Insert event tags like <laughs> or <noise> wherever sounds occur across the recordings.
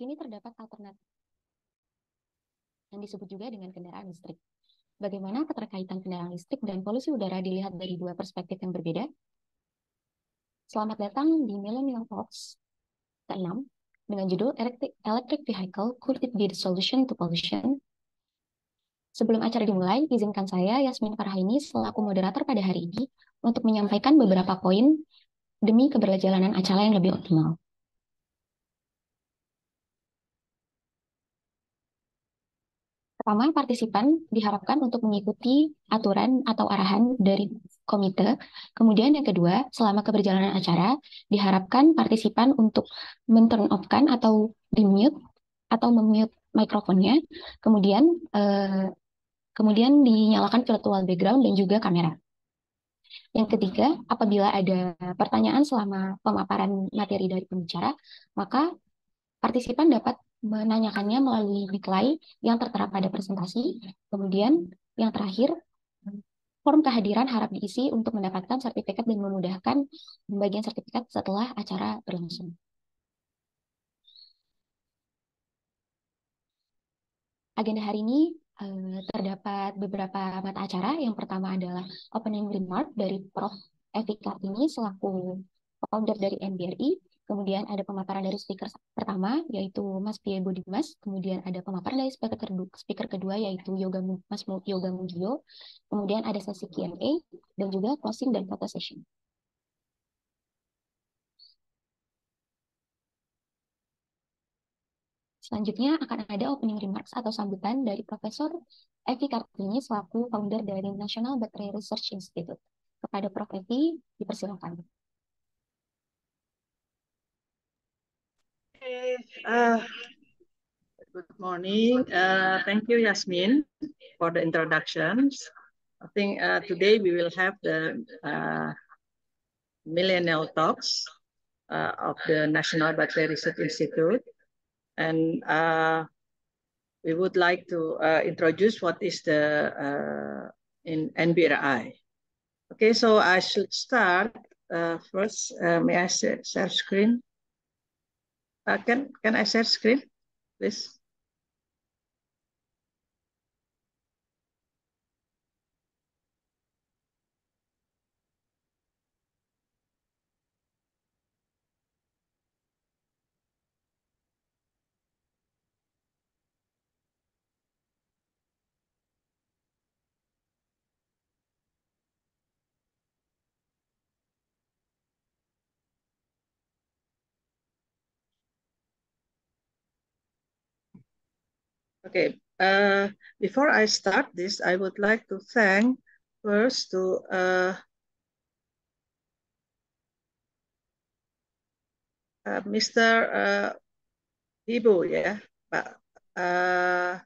kini terdapat alternatif yang disebut juga dengan kendaraan listrik. Bagaimana keterkaitan kendaraan listrik dan polusi udara dilihat dari dua perspektif yang berbeda? Selamat datang di Millennial Talks ke-6 dengan judul Electric Vehicle Could It Be the Solution to Pollution? Sebelum acara dimulai, izinkan saya, Yasmin Farhaini, selaku moderator pada hari ini, untuk menyampaikan beberapa poin demi keberjalanan acara yang lebih optimal. Pertama, partisipan diharapkan untuk mengikuti aturan atau arahan dari komite. Kemudian yang kedua, selama keberjalanan acara, diharapkan partisipan untuk men-turn off-kan atau di-mute atau memute mikrofonnya. Kemudian eh, kemudian dinyalakan virtual background dan juga kamera. Yang ketiga, apabila ada pertanyaan selama pemaparan materi dari pembicara, maka partisipan dapat menanyakannya melalui reply yang tertera pada presentasi. Kemudian yang terakhir, form kehadiran harap diisi untuk mendapatkan sertifikat dan memudahkan pembagian sertifikat setelah acara berlangsung. Agenda hari ini eh, terdapat beberapa mata acara. Yang pertama adalah opening remark dari Prof. Evi Kartini selaku founder dari NBRI. Kemudian ada pemaparan dari speaker pertama, yaitu Mas Pie Budimas. Kemudian ada pemaparan dari speaker kedua, speaker kedua yaitu Yoga, Mas Yoga Mugio. Kemudian ada sesi Q&A, dan juga closing dan photo session. Selanjutnya akan ada opening remarks atau sambutan dari Profesor Evi Kartini selaku founder dari National Battery Research Institute. Kepada Prof. Evi, dipersilakan. Uh, good morning. Uh, thank you, Yasmin, for the introductions. I think uh, today we will have the uh, millennial talks uh, of the National Battery Research Institute. And uh, we would like to uh, introduce what is the in NBRI. Okay, so I should start first. may I share screen? Uh, can, can I share screen, please? Okay, uh, before I start this, I would like to thank first to uh, uh, Mr. Uh, Ibu, ya, Pak. Uh,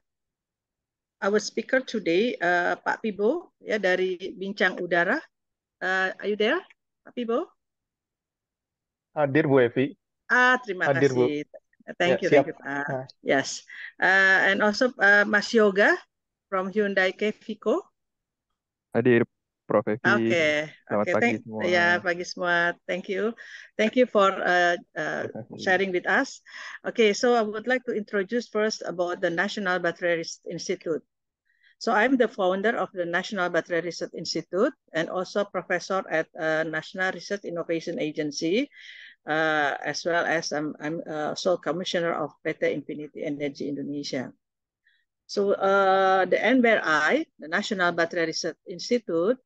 our speaker today, uh, Pak Pibo, yeah, dari Bincang Udara. Uh, are you there, Pak Pibo? Hadir Bu Evi. Ah, terima Hadir, kasih. Bu. Thank yeah, you. Thank you. Uh, yes. Uh, and also uh, Mas Yoga from Hyundai Kefiko. Hadir Prof. Okay. Selamat okay. pagi Thank, semua. Ya, pagi semua. Thank you. Thank you for uh, uh, sharing with us. Okay, so I would like to introduce first about the National Battery Institute. So I'm the founder of the National Battery Research Institute and also professor at uh, National Research Innovation Agency uh, as well as I'm, um, I'm uh, sole commissioner of PT Infinity Energy Indonesia. So uh, the NBRI, the National Battery Research Institute,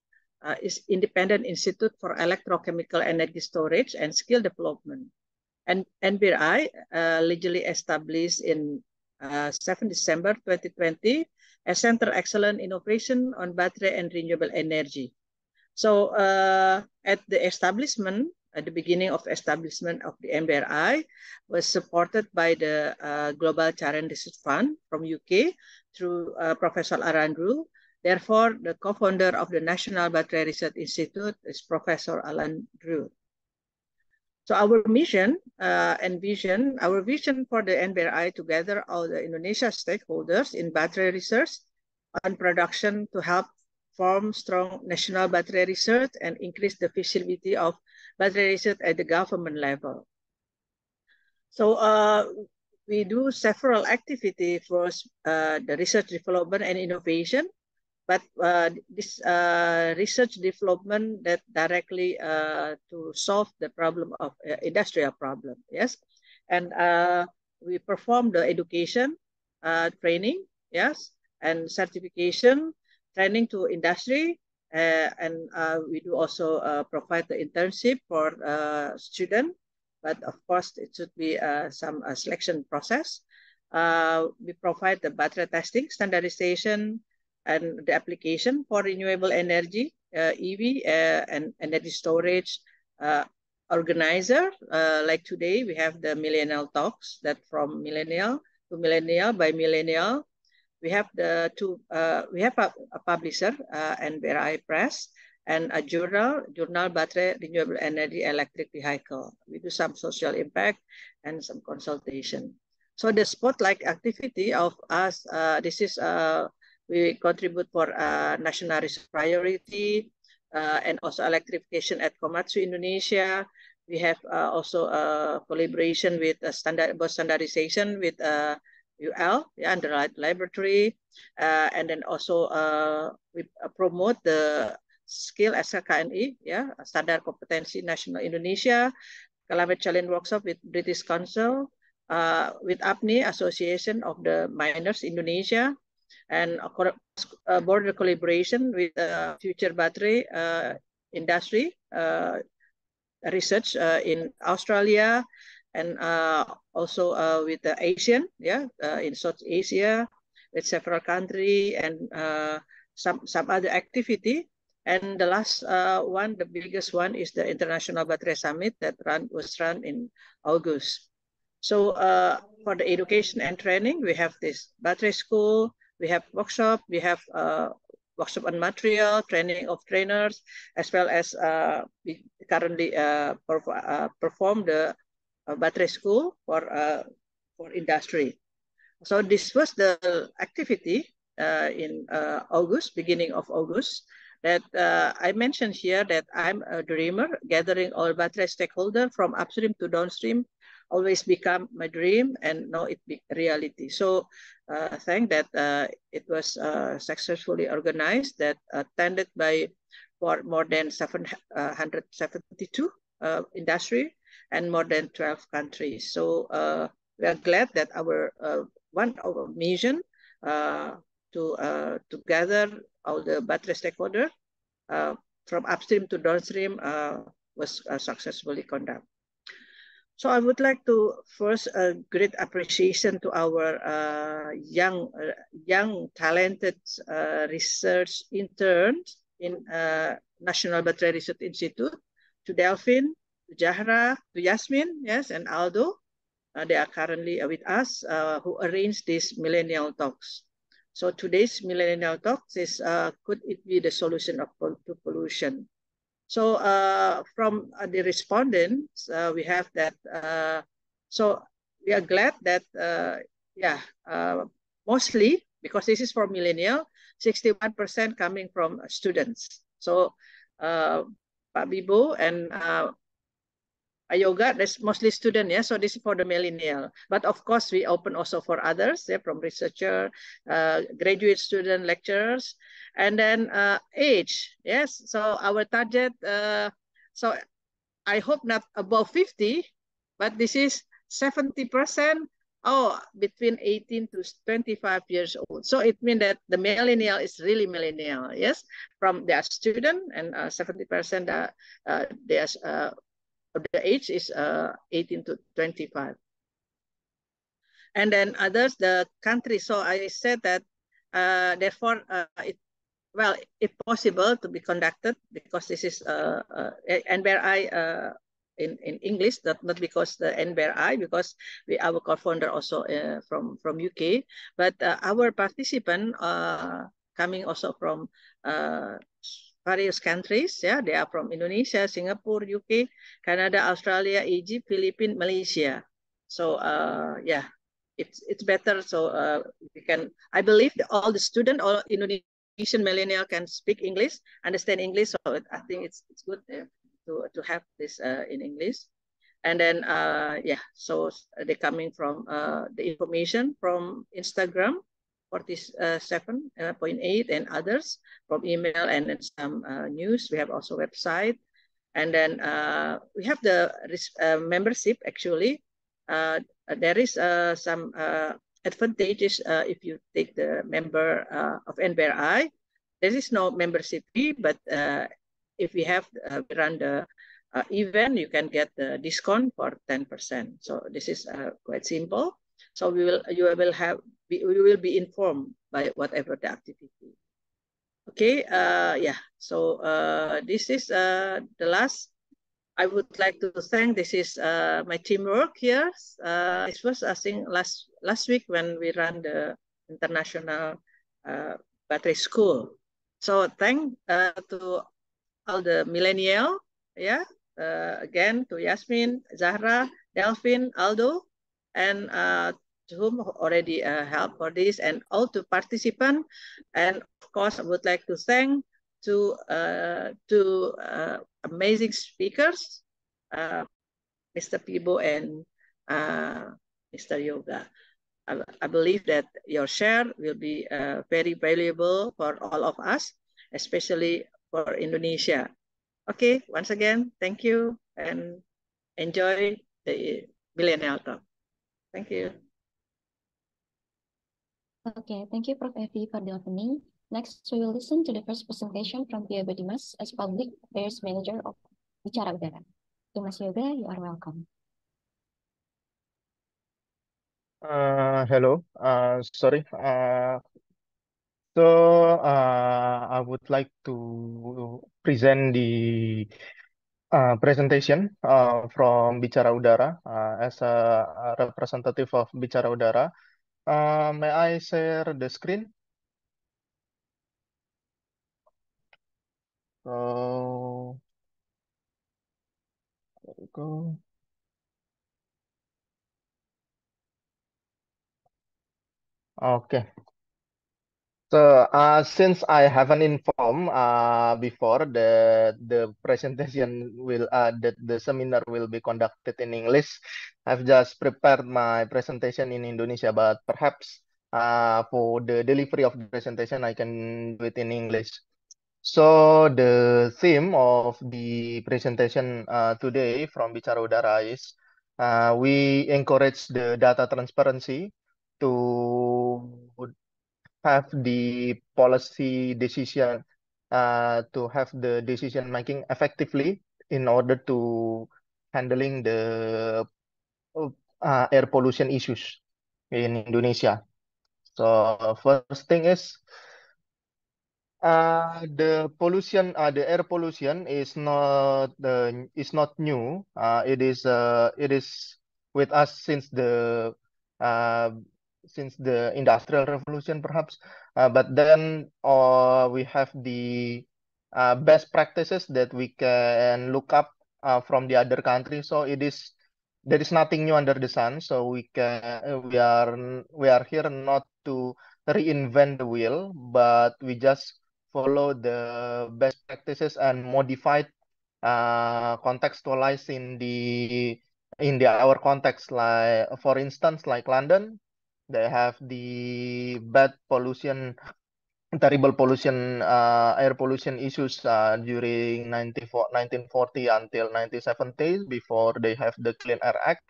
uh, is independent institute for electrochemical energy storage and skill development. And NBRI uh, legally established in uh, 7 December 2020 as Center Excellent Innovation on Battery and Renewable Energy. So uh, at the establishment, at the beginning of establishment of the MBRI was supported by the uh, Global Charen Research Fund from UK through uh, Professor Arandru. Therefore, the co-founder of the National Battery Research Institute is Professor Alan Drew. So our mission uh, and vision, our vision for the NBRI to gather all the Indonesia stakeholders in battery research and production to help form strong national battery research and increase the feasibility of but it is at the government level. So uh, we do several activities for uh, the research development and innovation, but uh, this uh, research development that directly uh, to solve the problem of uh, industrial problem, yes. And we perform the education, training, yes, and certification, training to industry, uh, and uh, we do also uh, provide the internship for uh, student, but of course it should be uh, some uh, selection process. Uh, we provide the battery testing, standardization, and the application for renewable energy, EV, and energy storage organizer. like today, we have the millennial talks that from millennial to millennial by millennial we have the two, uh, we have a, a publisher uh, and Press and a journal, Journal Battery Renewable Energy Electric Vehicle. We do some social impact and some consultation. So the spotlight activity of us, uh, this is, uh, we contribute for uh, national resource priority uh, and also electrification at Komatsu Indonesia. We have uh, also a collaboration with a standard, standardization with uh, UL, yeah, underlined laboratory, uh, and then also uh, we uh, promote the skill SKKNI, yeah, standard competency national Indonesia, climate challenge workshop with British Council, uh, with APNI Association of the Miners Indonesia, and a border collaboration with uh, future battery uh, industry uh, research in Australia, and uh, also uh, with the Asian, yeah, uh, in South Asia, with several country and some some other activity. And the last one, the biggest one, is the International Battery Summit that run, was run in August. So uh, for the education and training, we have this battery school, we have workshop, we have uh, workshop on material, training of trainers, as well as uh, we currently perform the uh, battery school for, uh, for industry. So this was the activity uh, in August, beginning of August, that uh, I mentioned here that I'm a dreamer, gathering all battery stakeholders from upstream to downstream, always become my dream and now it be reality. So uh, think that uh, it was successfully organized that attended by for more than 772 industry and more than 12 countries. So uh, we are glad that our uh, one of our mission uh, to uh, to gather all the battery stakeholder uh, from upstream to downstream uh, was uh, successfully conducted. So I would like to first a great appreciation to our young young talented research interns in National Battery Research Institute, to Delphine, to Jahra, to Yasmin, yes, and Aldo. Uh, they are currently uh, with us uh, who arrange these millennial talks. So today's millennial talks is uh, could it be the solution of to pollution? So uh, from uh, the respondents, we have that. so we are glad that yeah, mostly because this is for millennial, sixty-one percent coming from students. So. Pak Bibo and uh, uh, yoga. That's mostly student, yeah. So this is for the millennial. But of course, we open also for others, yeah, from researcher, uh, graduate student, lecturers, and then uh, age, yes. So our target, uh, so I hope not above 50, but this is 70%, oh, between 18 to 25 years old. So it means that the millennial is really millennial, yes? From their student and uh, 70% that uh, uh, uh the age is uh, 18 to 25. And then others, the country. So I said that uh, therefore, uh, it, well, if possible to be conducted because this is uh, uh, NBRI uh, in, in English, not, not because the NBRI, because we our co-founder also uh, from, from UK, but uh, our participant uh, coming also from uh, various countries. Yeah, they are from Indonesia, Singapore, UK, Canada, Australia, Egypt, Philippines, Malaysia. So uh, yeah, it's it's better. So uh, we can. I believe all the student, all Indonesian millennial can speak English, understand English. So it, I think it's it's good uh, to to have this uh, in English. And then uh, yeah, so they coming from uh, the information from Instagram 47.8 uh, and others from email and then some uh, news. We have also website. And then uh, we have the membership actually. there is some advantages if you take the member of NBRI. There is no membership fee, but if we have we run the uh, event, you can get the discount for 10%. So this is uh, quite simple. So we will, you will have we, we will be informed by whatever the activity. Okay, uh, yeah, so uh, this is uh, the last. I would like to thank, this is uh, my teamwork here. Uh, this was, I think, last, last week when we ran the international uh, battery school. So thank uh, to all the millennial, yeah, uh, again to Yasmin, Zahra, Delphine, Aldo, and uh, whom already uh, helped for this and all to participants. And of course, I would like to thank to uh, to uh, amazing speakers, uh, Mr. Pibo and uh, Mr. Yoga. I, I, believe that your share will be uh, very valuable for all of us, especially for Indonesia. Okay, once again, thank you and enjoy the Millennial Talk. Thank you. Okay, thank you, Prof. Evi, for the opening. Next, we will listen to the first presentation from Pia Badimas as Public Affairs Manager of Bicara Udara. To Mas Yoga, you are welcome. Uh, hello, uh, sorry. Uh, so uh, I would like to present the uh, presentation uh, from Bicara Udara uh, as a representative of Bicara Udara. Uh, may I share the screen? So, oh, there we go. Okay. So, uh, since I haven't informed uh, before the the presentation will uh, the, the seminar will be conducted in English, I've just prepared my presentation in Indonesia, but perhaps uh, for the delivery of the presentation, I can do it in English. So the theme of the presentation uh, today from Bicara Udara is uh, we encourage the data transparency to have the policy decision uh, to have the decision making effectively in order to handling the uh, air pollution issues in Indonesia. So first thing is uh, the pollution, uh, the air pollution is not uh, is not new. Uh, it is uh, it is with us since the uh, since the industrial revolution perhaps uh, but then uh, we have the uh, best practices that we can look up uh, from the other country so it is there is nothing new under the sun so we can uh, we are we are here not to reinvent the wheel but we just follow the best practices and modify uh, contextualize in the in the our context like for instance like london they have the bad pollution, terrible pollution, uh, air pollution issues uh, during 1940 until 1970s before they have the Clean Air Act.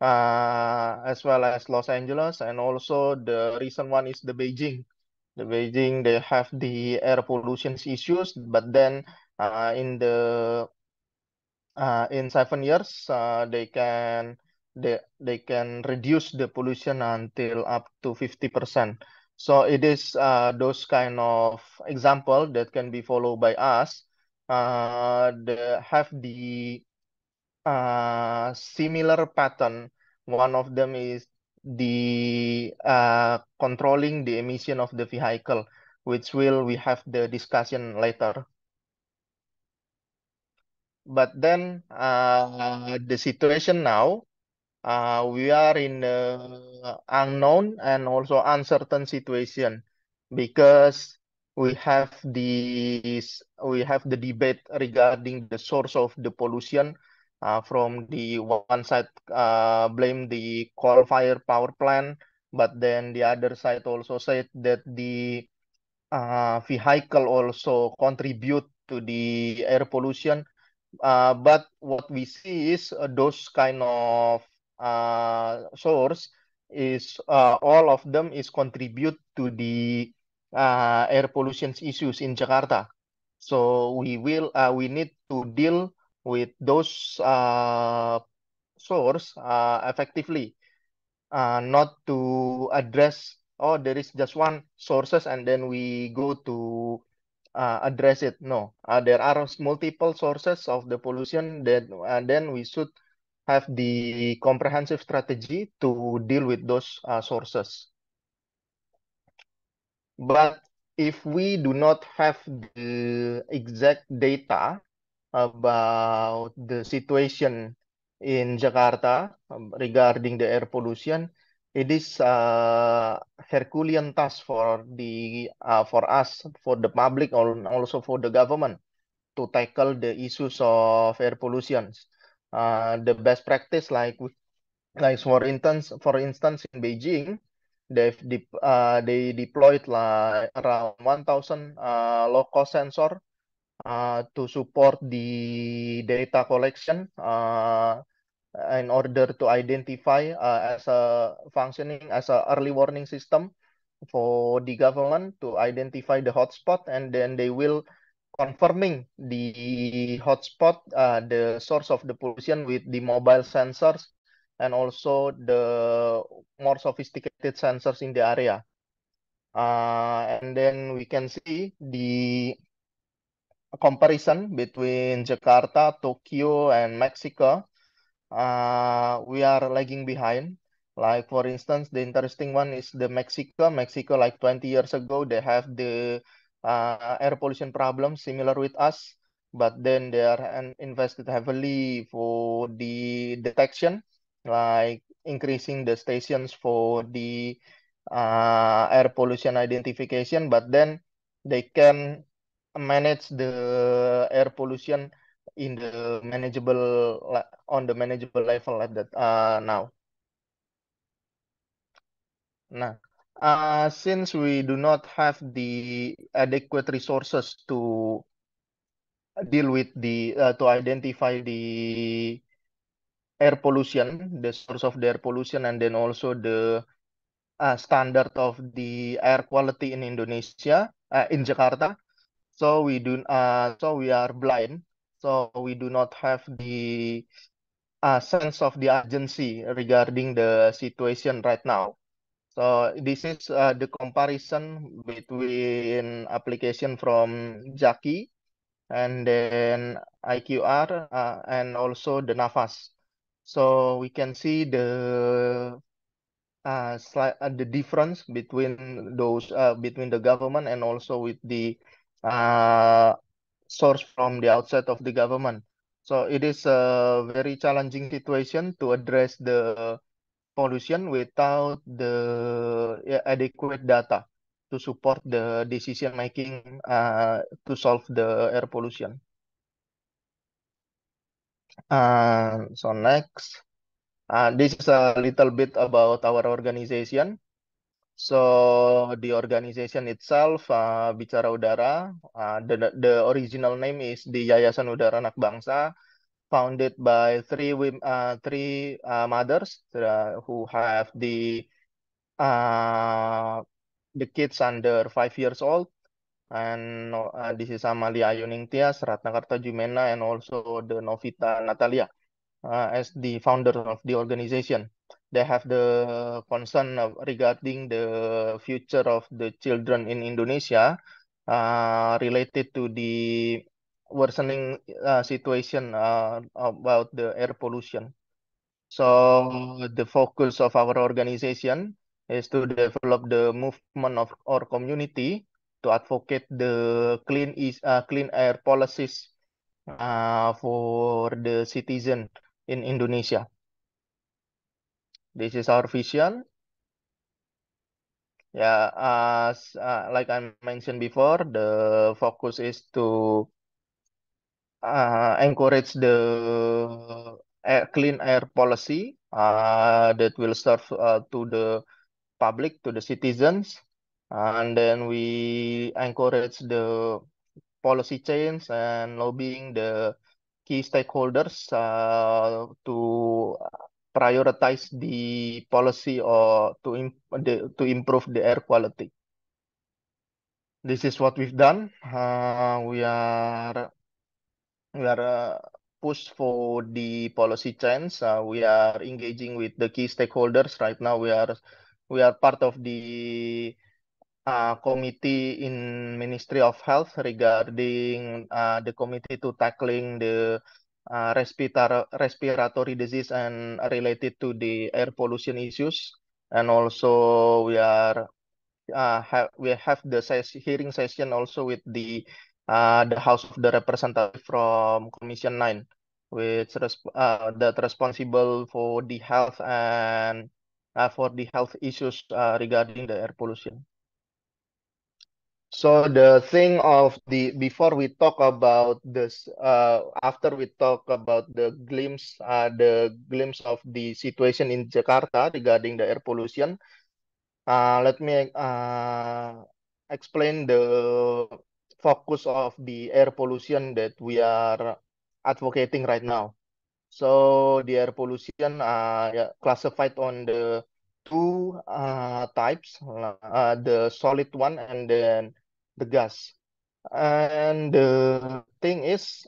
Uh, as well as Los Angeles, and also the recent one is the Beijing. The Beijing they have the air pollution issues, but then uh, in the uh, in seven years uh, they can they they can reduce the pollution until up to 50%. So it is uh, those kind of example that can be followed by us. Uh, the, have the uh, similar pattern. One of them is the uh, controlling the emission of the vehicle, which will we have the discussion later. But then uh, the situation now uh, we are in an unknown and also uncertain situation because we have this. we have the debate regarding the source of the pollution uh, from the one side uh, blame the coal fire power plant but then the other side also said that the uh, vehicle also contribute to the air pollution uh, but what we see is uh, those kind of uh, source is uh, all of them is contribute to the uh, air pollution issues in Jakarta. So we will we need to deal with those source effectively, not to address oh there is just one sources and then we go to uh, address it no uh, there are multiple sources of the pollution that and then we should have the comprehensive strategy to deal with those uh, sources. But if we do not have the exact data about the situation in Jakarta um, regarding the air pollution, it is a Herculean task for the uh, for us, for the public, or also for the government to tackle the issues of air pollution. uh, the best practice like like for instance for instance in Beijing they've de uh, they deployed like around 1000 uh, low cost sensor uh, to support the data collection uh, in order to identify uh, as a functioning as a early warning system for the government to identify the hotspot and then they will confirming the hotspot, uh, the source of the pollution with the mobile sensors and also the more sophisticated sensors in the area. Uh, and then we can see the comparison between Jakarta, Tokyo, and Mexico. Uh, we are lagging behind. Like for instance, the interesting one is the Mexico. Mexico, like 20 years ago, they have the uh, air pollution problem similar with us, but then they are invested heavily for the detection, like increasing the stations for the uh, air pollution identification, but then they can manage the air pollution in the manageable on the manageable level at that uh, now. Nah, Uh, since we do not have the adequate resources to deal with the uh, to identify the air pollution, the source of the air pollution, and then also the uh, standard of the air quality in Indonesia, uh, in Jakarta. So we do, uh, so we are blind. So we do not have the uh, sense of the urgency regarding the situation right now. So this is uh, the comparison between application from Jaki and then IQR uh, and also the Navas. So we can see the uh, slight, uh, the difference between those uh, between the government and also with the uh, source from the outside of the government. So it is a very challenging situation to address the pollution without the yeah, adequate data to support the decision making uh, to solve the air pollution. Uh, so next, uh, this is a little bit about our organization. So the organization itself, uh, Bicara Udara, uh, the, the original name is the Yayasan Udara Anak Bangsa. founded by three women, uh, three uh, mothers uh, who have the uh, the kids under five years old, and uh, this is Amalia Ayuningtyas, Ratnakarta Jumena, and also the Novita Natalia uh, as the founder of the organization. They have the concern of regarding the future of the children in Indonesia uh, related to the worsening uh, situation uh, about the air pollution. So the focus of our organization is to develop the movement of our community to advocate the clean is uh, clean air policies uh, for the citizen in Indonesia. This is our vision. Yeah, as uh, like I mentioned before, the focus is to uh, encourage the air, clean air policy uh, that will serve uh, to the public, to the citizens, and then we encourage the policy change and lobbying the key stakeholders uh, to prioritize the policy or to imp the, to improve the air quality. This is what we've done. Uh, we are we are uh, pushed for the policy change. Uh, we are engaging with the key stakeholders. Right now, we are we are part of the uh, committee in Ministry of Health regarding uh, the committee to tackling the uh, respirator, respiratory disease and related to the air pollution issues. And also we are uh, have we have the ses hearing session also with the uh, the House of the Representative from Commission 9, which resp uh, that responsible for the health and uh, for the health issues uh, regarding the air pollution. So the thing of the before we talk about this, uh, after we talk about the glimpse, uh, the glimpse of the situation in Jakarta regarding the air pollution, uh, let me uh, explain the focus of the air pollution that we are advocating right now. So the air pollution uh, are classified on the two uh, types, uh, the solid one and then the gas. And the thing is,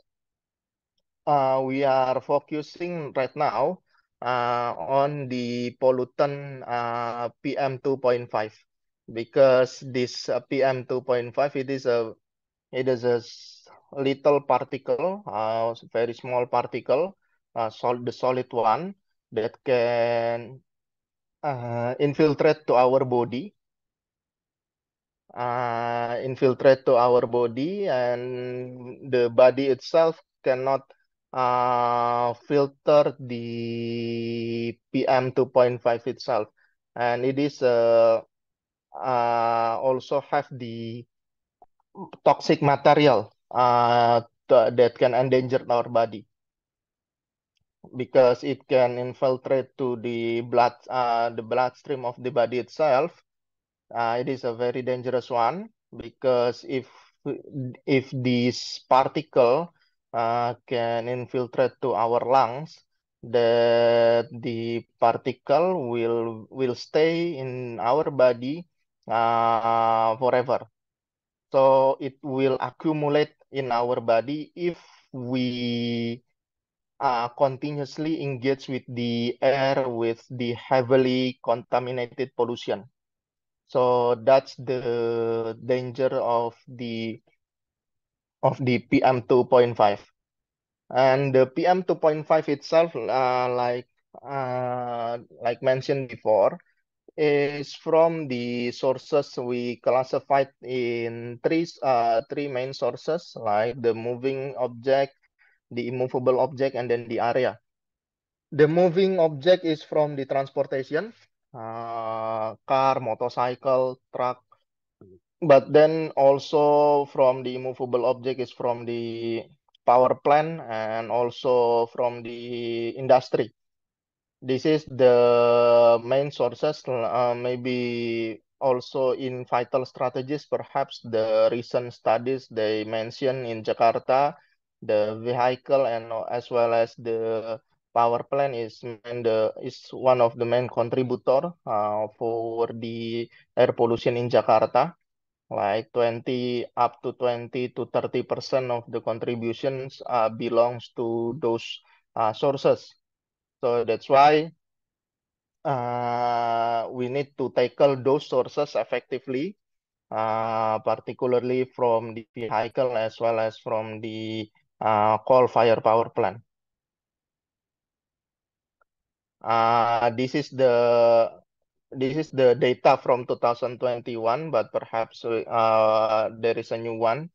uh, we are focusing right now uh, on the pollutant uh, PM 2.5 because this PM 2.5 it is a It is a little particle, uh, very small particle, uh, solid, the solid one that can uh, infiltrate to our body, uh, infiltrate to our body, and the body itself cannot uh, filter the PM 2.5 itself. And it is uh, uh, also have the toxic material uh, that can endanger our body because it can infiltrate to the blood uh, the bloodstream of the body itself uh, it is a very dangerous one because if if this particle uh, can infiltrate to our lungs that the particle will will stay in our body uh, forever so it will accumulate in our body if we uh, continuously engage with the air with the heavily contaminated pollution so that's the danger of the of the pm 2.5 and the pm 2.5 itself uh, like uh, like mentioned before is from the sources we classified in three uh, three main sources like the moving object the immovable object and then the area the moving object is from the transportation uh, car motorcycle truck but then also from the immovable object is from the power plant and also from the industry this is the main sources uh, maybe also in vital strategies perhaps the recent studies they mentioned in jakarta the vehicle and uh, as well as the power plant is the, is one of the main contributor uh, for the air pollution in jakarta like 20 up to 20 to 30 percent of the contributions uh, belongs to those uh, sources So that's why uh, we need to tackle those sources effectively, uh, particularly from the vehicle as well as from the uh, coal fire power plant. Uh, this is the this is the data from 2021, but perhaps uh, there is a new one.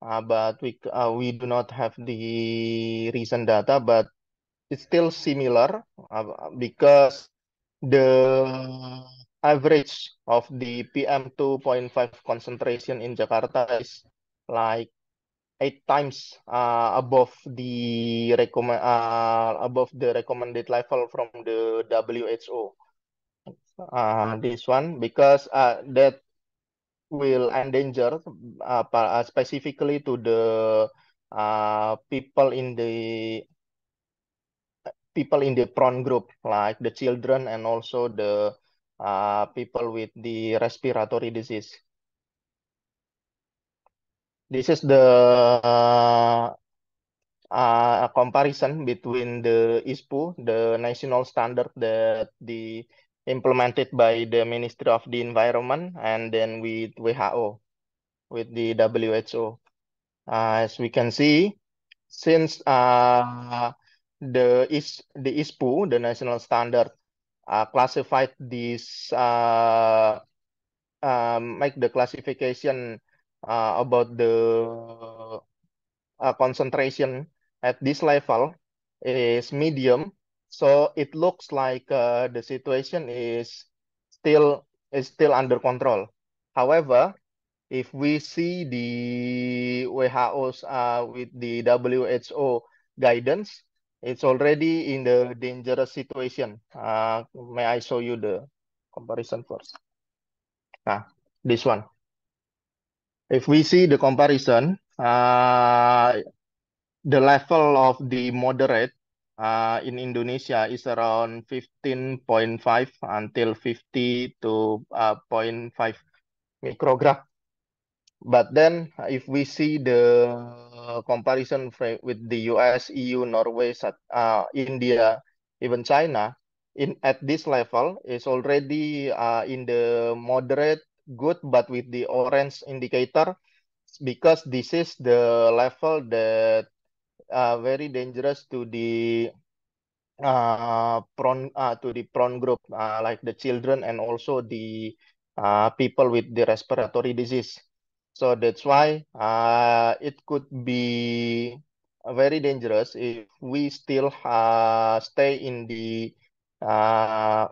Uh, but we uh, we do not have the recent data, but it's still similar because the average of the PM 2.5 concentration in Jakarta is like eight times uh, above the recommend uh, above the recommended level from the WHO. Uh, this one because uh, that will endanger uh, specifically to the uh, people in the people in the prone group, like the children and also the uh, people with the respiratory disease. This is the uh, uh, comparison between the ISPU, the national standard that the implemented by the Ministry of the Environment, and then with WHO, with the WHO. Uh, as we can see, since uh, the is the ISPU, the national standard, uh, classified this uh, uh, make the classification uh, about the uh, concentration at this level is medium. So it looks like uh, the situation is still is still under control. However, if we see the WHO's with the WHO guidance, it's already in the dangerous situation. Uh, may I show you the comparison first? Nah, this one. If we see the comparison, uh, the level of the moderate uh, in Indonesia is around 15.5 until 50 to uh, 0.5 microgram. But then if we see the comparison with the US, EU, Norway, uh, India, even China, in at this level is already uh, in the moderate good, but with the orange indicator, because this is the level that uh, very dangerous to the uh, prone uh, to the prone group, uh, like the children and also the uh, people with the respiratory disease. So that's why uh, it could be very dangerous if we still uh, stay in the uh,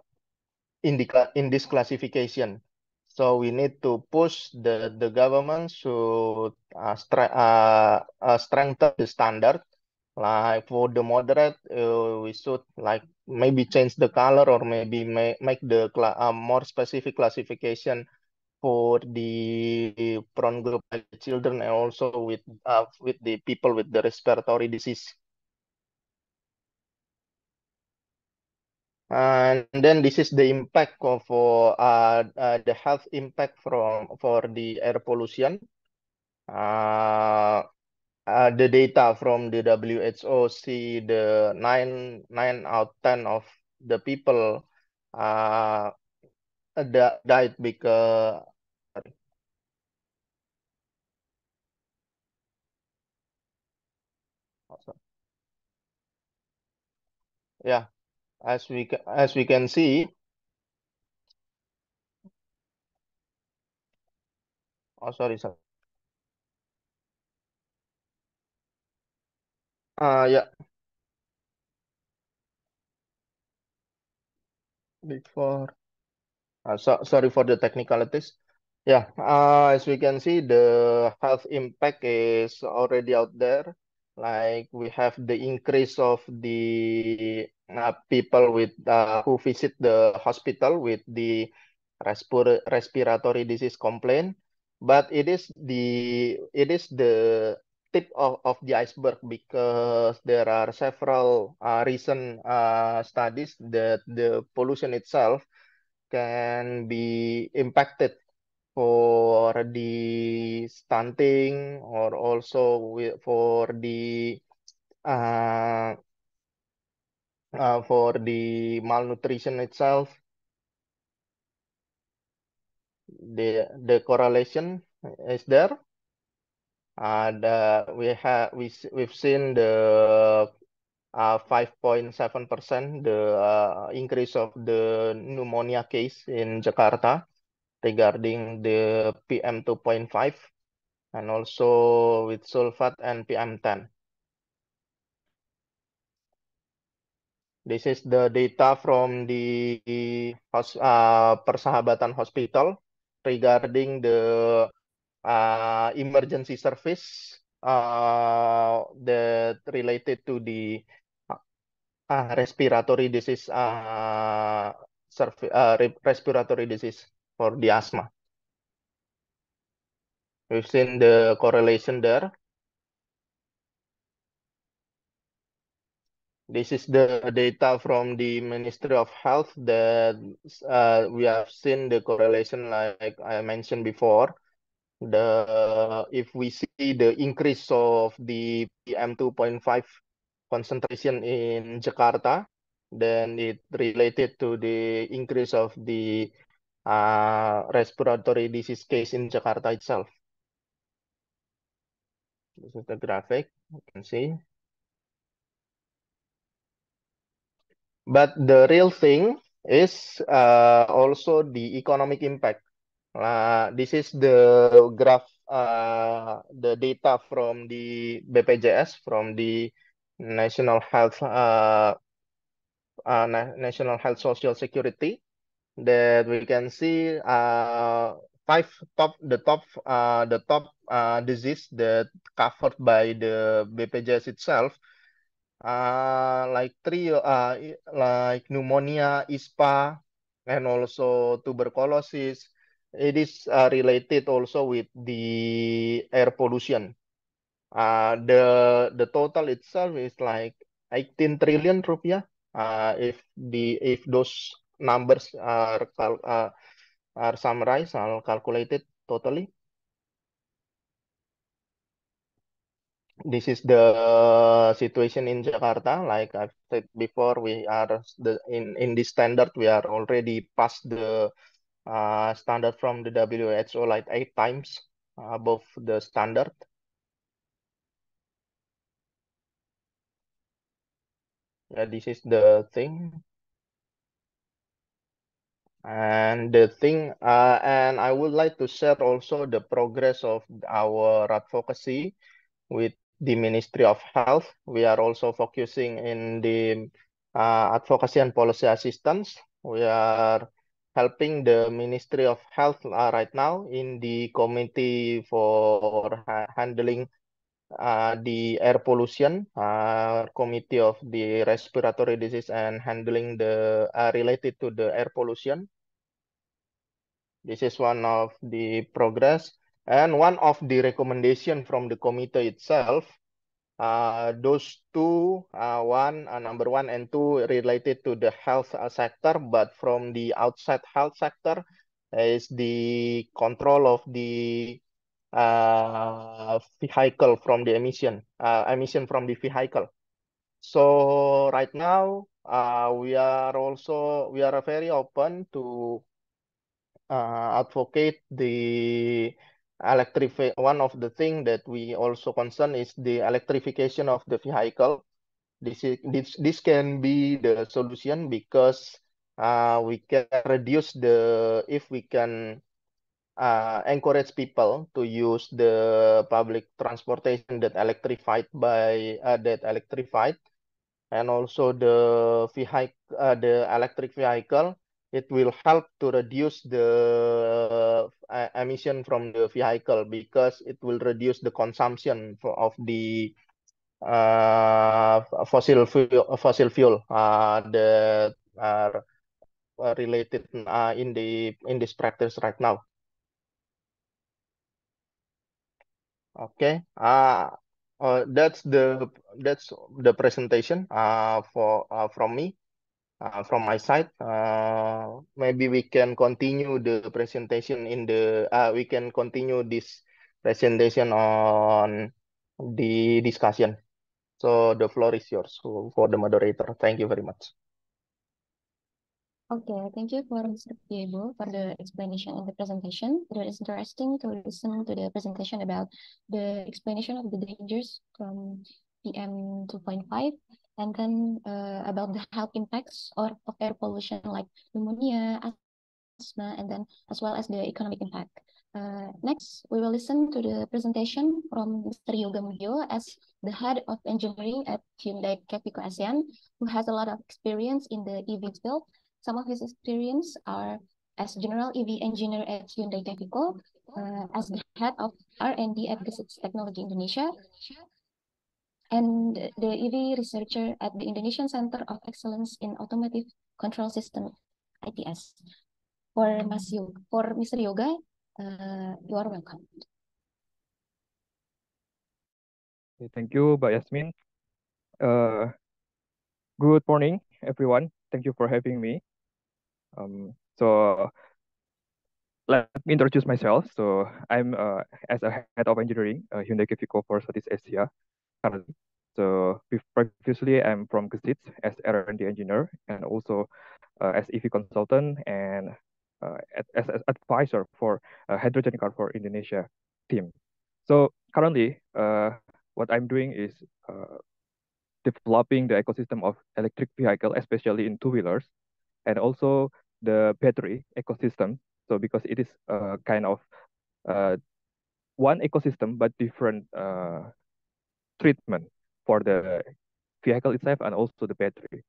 in the in this classification. So we need to push the the government to uh, stre uh, uh, strengthen the standard. Like for the moderate, uh, we should like maybe change the color or maybe ma make the uh, more specific classification for the front group children and also with uh, with the people with the respiratory disease. And then this is the impact of for uh, uh, the health impact from for the air pollution. Uh, uh, the data from the WHO see the nine nine out ten of the people uh, that died because eh, yeah as we as we can see oh sorry sir uh ah, yeah before Ah, so, sorry for the technicalities. Yeah, uh, as we can see, the health impact is already out there. Like we have the increase of the uh, people with uh, who visit the hospital with the respir respiratory disease complaint, but it is the it is the tip of, of the iceberg because there are several uh, recent uh, studies that the pollution itself can be impacted for the stunting or also for the uh, uh, for the malnutrition itself. The the correlation is there. Ada uh, we have we we've seen the 5.7 uh, 5.7% the uh, increase of the pneumonia case in Jakarta regarding the PM 2.5 and also with sulfat and PM 10. This is the data from the uh, Persahabatan Hospital regarding the uh, emergency service uh, that related to the Ah, respiratory disease uh, uh, respiratory disease for the asthma. We've seen the correlation there. This is the data from the Ministry of Health that uh, we have seen the correlation like I mentioned before. The if we see the increase of the PM2.5 concentration in Jakarta, then it related to the increase of the uh, respiratory disease case in Jakarta itself. This is the graphic, you can see. But the real thing is uh, also the economic impact. Uh, this is the graph, uh, the data from the BPJS, from the National Health uh, uh, National Health Social Security that we can see uh, five top the top uh, the top uh, disease that covered by the BPJS itself uh, like three uh, like pneumonia, ISPA, and also tuberculosis. It is uh, related also with the air pollution. Uh, the the total itself is like 18 trillion rupiah. Uh, if the if those numbers are uh, are summarized or calculated totally, this is the situation in Jakarta. Like I said before, we are the in in this standard we are already past the uh, standard from the WHO, like eight times above the standard. yeah, this is the thing and the thing uh, and i would like to share also the progress of our advocacy with the ministry of health we are also focusing in the uh, advocacy and policy assistance we are helping the ministry of health uh, right now in the committee for handling the ah, air pollution uh, committee of the respiratory disease and handling the uh, related to the air pollution this is one of the progress and one of the recommendation from the committee itself uh, those two uh, one uh, number one and two related to the health sector but from the outside health sector is the control of the uh, vehicle from the emission, uh, emission from the vehicle. So right now, uh, we are also, we are very open to uh, advocate the electric, one of the thing that we also concern is the electrification of the vehicle. This, is, this, this can be the solution because uh, we can reduce the, if we can uh, encourage people to use the public transportation that electrified by uh, that electrified and also the vehicle uh, the electric vehicle it will help to reduce the uh, emission from the vehicle because it will reduce the consumption of the uh, fossil fuel fossil fuel uh, the are uh, related uh, in the in this practice right now Okay. Uh, uh, that's the that's the presentation uh, for uh, from me uh, from my side. Uh, maybe we can continue the presentation in the uh, we can continue this presentation on the discussion. So the floor is yours for the moderator. Thank you very much. Okay, thank you for Mr. Piebo for the explanation and the presentation. It was interesting to listen to the presentation about the explanation of the dangers from PM 2.5 and then uh, about the health impacts or of air pollution like pneumonia, asthma, and then as well as the economic impact. Uh, next, we will listen to the presentation from Mr. Yoga Muhyo as the head of engineering at Hyundai Capico ASEAN, who has a lot of experience in the EV field some of his experience are as General EV Engineer at Hyundai Technical, uh, as the head of R&D at Gesit Technology Indonesia, and the EV researcher at the Indonesian Center of Excellence in Automotive Control System, ITS. For, Mas Yoga, for Mr. Yoga, uh, you are welcome. Okay, thank you, Mbak Yasmin. Uh, good morning, everyone. Thank you for having me. Um, so let me introduce myself. So I'm uh, as a head of engineering uh, Hyundai Kifiko for Southeast Asia currently. So previously I'm from Kasich as R&D engineer and also uh, as EV consultant and uh, as, as advisor for a uh, hydrogen car for Indonesia team. So currently uh, what I'm doing is uh, developing the ecosystem of electric vehicle, especially in two wheelers, and also the battery ecosystem. So because it is a uh, kind of uh, one ecosystem but different uh, treatment for the vehicle itself and also the battery.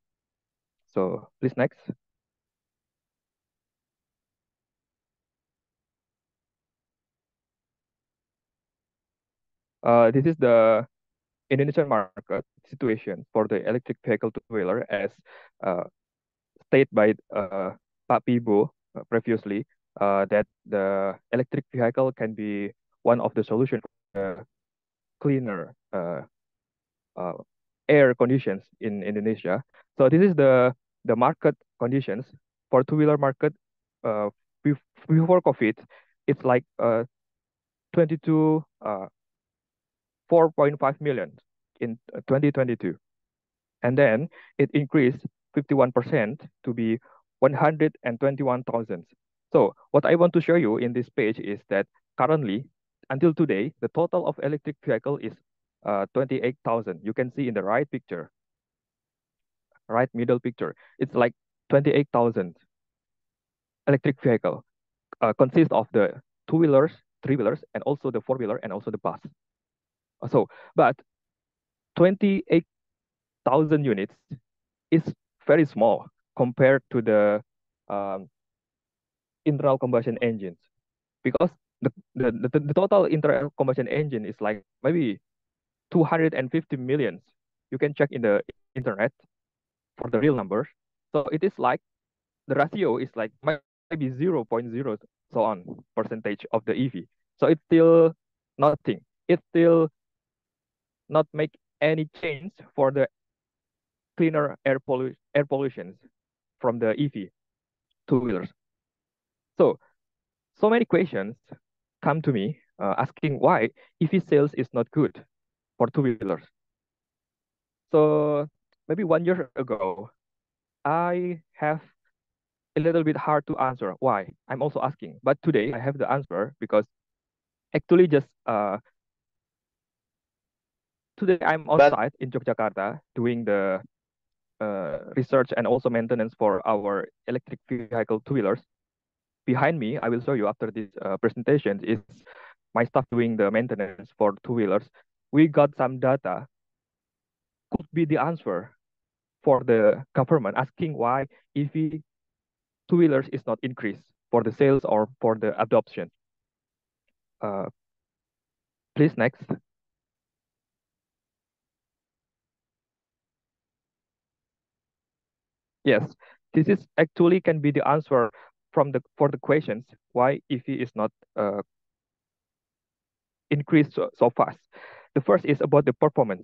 So please next. Uh, this is the Indonesian market situation for the electric vehicle two-wheeler as uh, stated by uh, Pak Pibo uh, previously uh, that the electric vehicle can be one of the solution for cleaner uh, uh, air conditions in Indonesia. So this is the the market conditions for two wheeler market uh, before COVID. It's like uh, 22 uh, 4.5 million in uh, 2022, and then it increased 51% to be 121,000. So what I want to show you in this page is that currently, until today, the total of electric vehicle is uh, 28,000. You can see in the right picture, right middle picture, it's like 28,000 electric vehicle uh, consists of the two-wheelers, three-wheelers, and also the four-wheeler and also the bus. So, but 28,000 units is very small compared to the um, internal combustion engines because the, the, the, the total internal combustion engine is like maybe 250 millions. You can check in the internet for the real numbers. So it is like the ratio is like maybe 0.0 so on percentage of the EV. So it's still nothing. It still not make any change for the cleaner air, pollu air pollution from the EV two wheelers. So, so many questions come to me uh, asking why EV sales is not good for two wheelers. So maybe one year ago, I have a little bit hard to answer why. I'm also asking, but today I have the answer because actually just uh, today I'm on but... site in Yogyakarta doing the uh, research and also maintenance for our electric vehicle two-wheelers. Behind me, I will show you after this uh, presentation, is my staff doing the maintenance for two-wheelers. We got some data, could be the answer for the government asking why EV two-wheelers is not increased for the sales or for the adoption. Uh, please next. Yes, this is actually can be the answer from the for the questions why EV is not uh, increased so, so fast. The first is about the performance.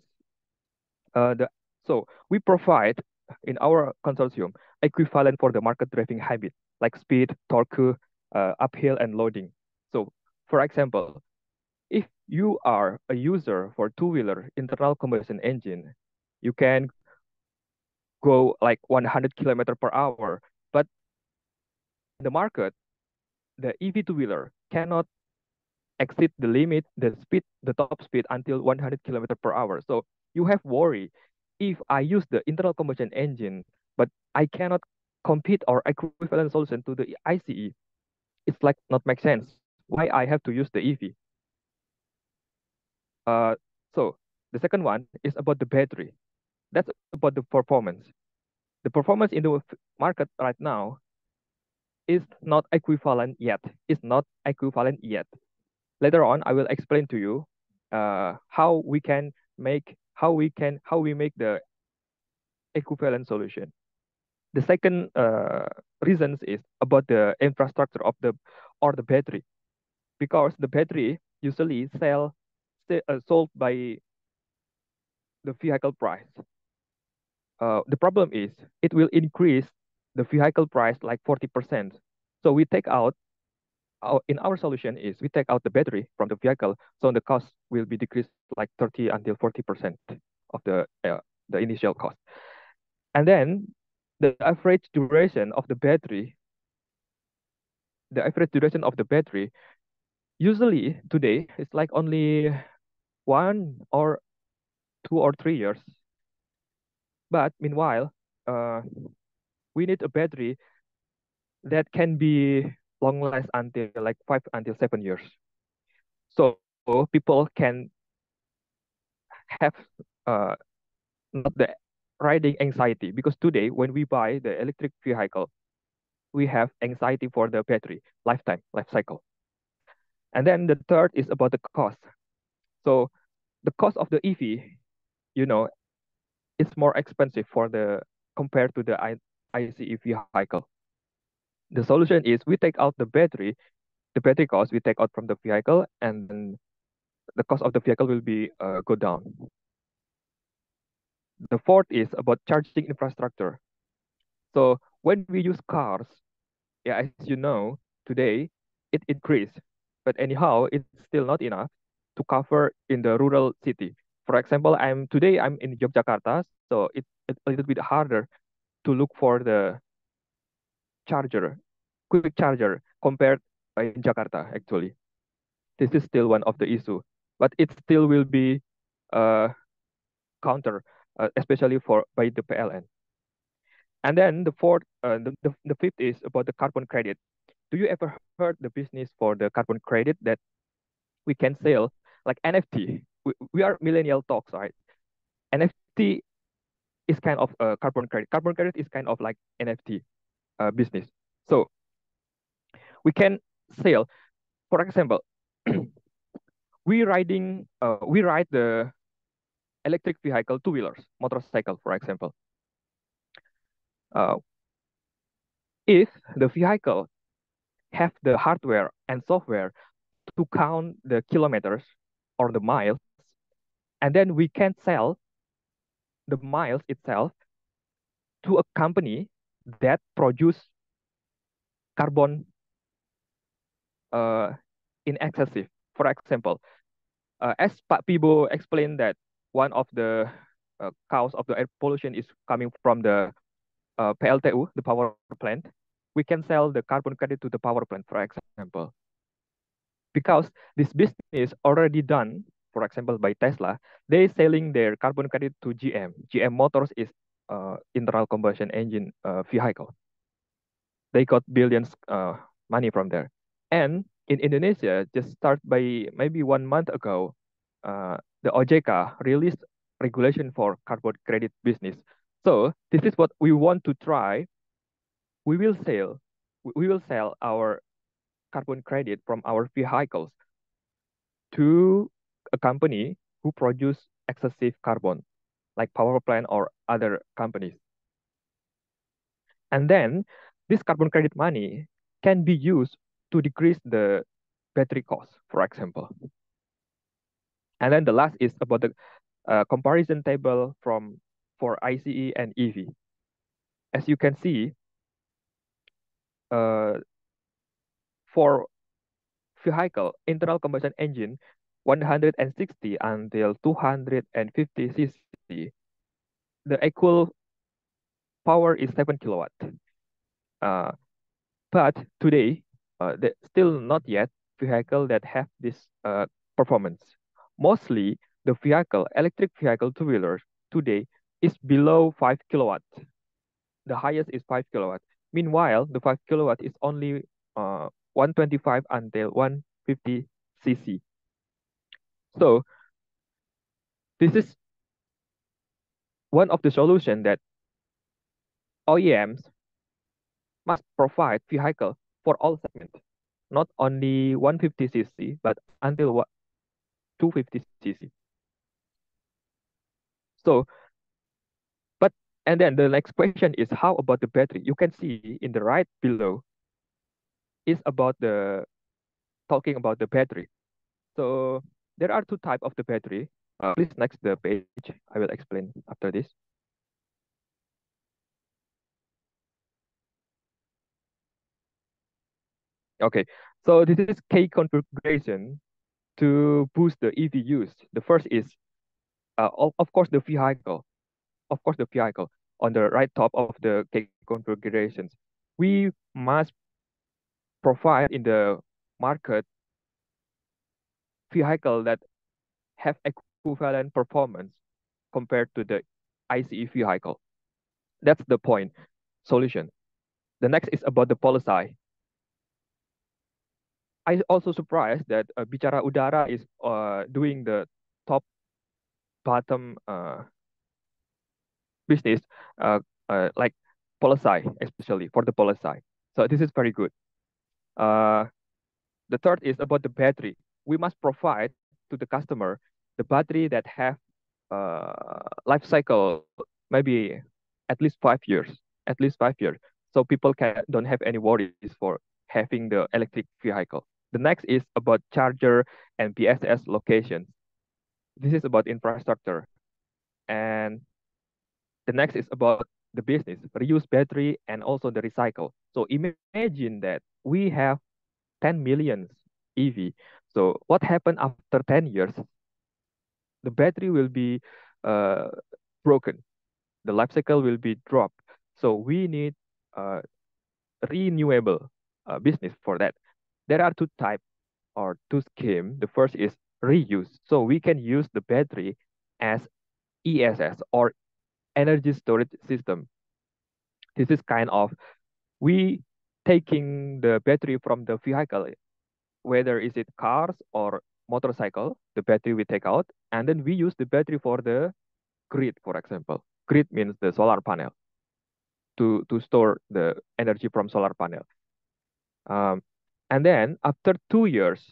Uh, the so we provide in our consortium equivalent for the market driving habit like speed, torque, uh, uphill, and loading. So for example, if you are a user for two-wheeler internal combustion engine, you can go like 100 kilometer per hour. But the market, the EV two-wheeler cannot exceed the limit, the speed, the top speed until 100 kilometer per hour. So you have worry if I use the internal combustion engine, but I cannot compete or equivalent solution to the ICE. It's like not make sense. Why I have to use the EV? Uh, so the second one is about the battery that's about the performance. The performance in the market right now is not equivalent yet. It's not equivalent yet. Later on, I will explain to you uh, how we can make how we can how we make the equivalent solution. The second uh, reasons is about the infrastructure of the or the battery, because the battery usually sell uh, sold by the vehicle price uh, the problem is it will increase the vehicle price like 40%. So we take out, our, in our solution is we take out the battery from the vehicle, so the cost will be decreased like 30 until 40% of the, uh, the initial cost. And then the average duration of the battery, the average duration of the battery, usually today it's like only one or two or three years but meanwhile, uh, we need a battery that can be long last until like five until seven years. So people can have uh, not the riding anxiety because today when we buy the electric vehicle, we have anxiety for the battery lifetime life cycle. And then the third is about the cost. So the cost of the EV, you know, it's more expensive for the compared to the ICE vehicle. The solution is we take out the battery, the battery cost we take out from the vehicle, and the cost of the vehicle will be uh, go down. The fourth is about charging infrastructure. So when we use cars, yeah, as you know, today it increased, but anyhow, it's still not enough to cover in the rural city for example, I'm today I'm in Yogyakarta, so it's a little bit harder to look for the charger, quick charger compared uh, in Jakarta actually. This is still one of the issue, but it still will be uh, counter, uh, especially for by the PLN. And then the fourth, uh, the, the, the fifth is about the carbon credit. Do you ever heard the business for the carbon credit that we can sell like NFT? we, we are millennial talks, right? NFT is kind of a carbon credit. Carbon credit is kind of like NFT uh, business. So we can sell, for example, <clears throat> we riding uh, we ride the electric vehicle, two wheelers, motorcycle, for example. Uh, if the vehicle have the hardware and software to count the kilometers or the miles, and then we can sell the miles itself to a company that produce carbon uh, in excessive. For example, uh, as Pak Pibo explained that one of the uh, cause of the air pollution is coming from the uh, PLTU, the power plant, we can sell the carbon credit to the power plant, for example. Because this business already done for example, by Tesla, they selling their carbon credit to GM. GM Motors is uh, internal combustion engine uh, vehicle. They got billions uh, money from there. And in Indonesia, just start by maybe one month ago, uh, the OJK released regulation for carbon credit business. So this is what we want to try. We will sell, we will sell our carbon credit from our vehicles to a company who produce excessive carbon, like power plant or other companies. And then this carbon credit money can be used to decrease the battery cost, for example. And then the last is about the uh, comparison table from for ICE and EV. As you can see, uh, for vehicle internal combustion engine, 160 until 250 cc, the equal power is 7 kilowatt. Uh, but today, uh, the, still not yet vehicle that have this uh, performance. Mostly, the vehicle, electric vehicle two-wheelers today is below 5 kilowatt. The highest is 5 kilowatt. Meanwhile, the 5 kilowatt is only uh, 125 until 150 cc. So this is one of the solution that OEMs must provide vehicle for all segments, not only 150cc, but until 250cc. So, but, and then the next question is how about the battery? You can see in the right below is about the, talking about the battery. So there are two types of the battery. Uh, please next the page. I will explain after this. Okay, so this is K configuration to boost the EV use. The first is, uh, of, of course, the vehicle. Of course, the vehicle on the right top of the K configurations. We must provide in the market vehicle that have equivalent performance compared to the ICE vehicle. That's the point, solution. The next is about the policy. I also surprised that uh, Bicara Udara is uh, doing the top bottom uh, business, uh, uh, like policy, especially for the policy. So this is very good. Uh, the third is about the battery we must provide to the customer the battery that have uh, life cycle maybe at least five years, at least five years. So people can don't have any worries for having the electric vehicle. The next is about charger and BSS locations. This is about infrastructure. And the next is about the business, reuse battery and also the recycle. So imagine that we have 10 million EV, so what happened after 10 years? The battery will be uh, broken. The life cycle will be dropped. So we need uh, renewable uh, business for that. There are two types or two schemes. The first is reuse. So we can use the battery as ESS or energy storage system. This is kind of we taking the battery from the vehicle whether is it cars or motorcycle, the battery we take out, and then we use the battery for the grid, for example. Grid means the solar panel to, to store the energy from solar panel. Um, and then after two years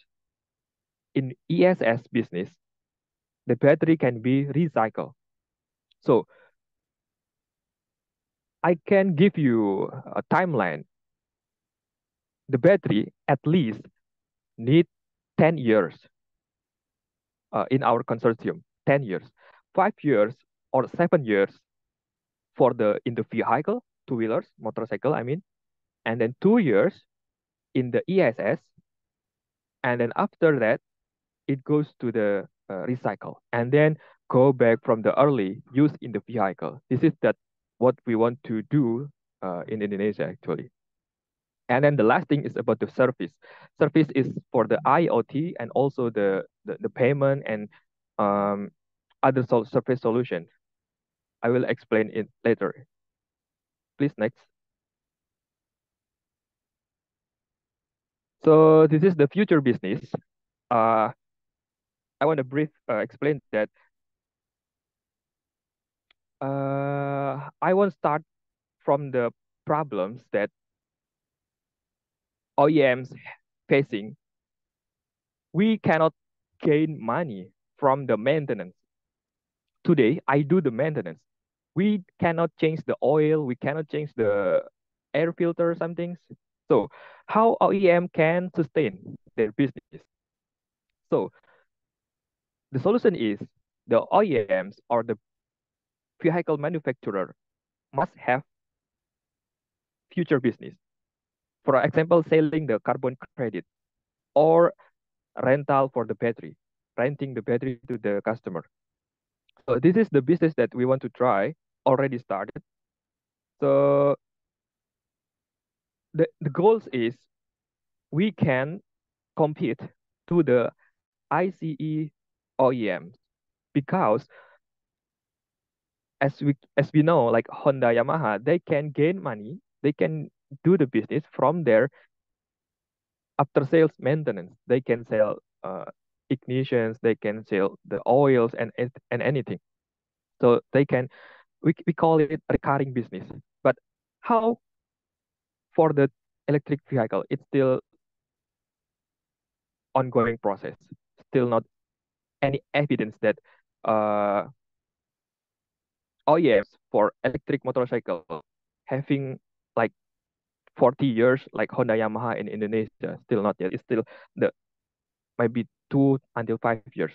in ESS business, the battery can be recycled. So I can give you a timeline. The battery, at least need 10 years uh, in our consortium, 10 years, five years or seven years for the in the vehicle, two wheelers, motorcycle, I mean, and then two years in the ESS, and then after that, it goes to the uh, recycle, and then go back from the early use in the vehicle. This is that what we want to do uh, in Indonesia actually. And then the last thing is about the service. Service is for the IoT and also the, the, the payment and um, other sol service solution. I will explain it later. Please next. So this is the future business. Uh, I want to brief uh, explain that. Uh, I want to start from the problems that OEMs facing. We cannot gain money from the maintenance. Today, I do the maintenance. We cannot change the oil. We cannot change the air filter or some things. So how OEM can sustain their business? So the solution is the OEMs or the vehicle manufacturer must have future business. For example, selling the carbon credit or rental for the battery, renting the battery to the customer. So this is the business that we want to try, already started. So the, the goals is we can compete to the ICE OEMs because as we as we know, like Honda, Yamaha, they can gain money, they can do the business from there after sales maintenance they can sell uh, ignitions they can sell the oils and and anything so they can we, we call it recurring business but how for the electric vehicle it's still ongoing process still not any evidence that uh, oh yes for electric motorcycle having like 40 years like Honda Yamaha in Indonesia still not yet it's still the maybe 2 until 5 years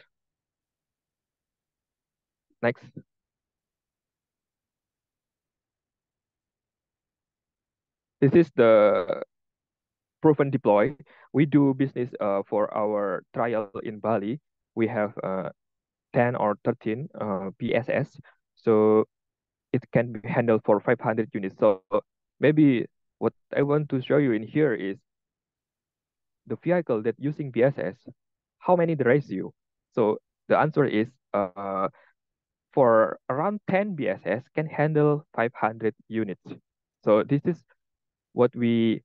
next this is the proven deploy we do business uh, for our trial in Bali we have uh, 10 or 13 uh, PSS so it can be handled for 500 units so maybe what I want to show you in here is the vehicle that using BSS, how many the ratio? So the answer is uh, for around 10 BSS can handle 500 units. So this is what we,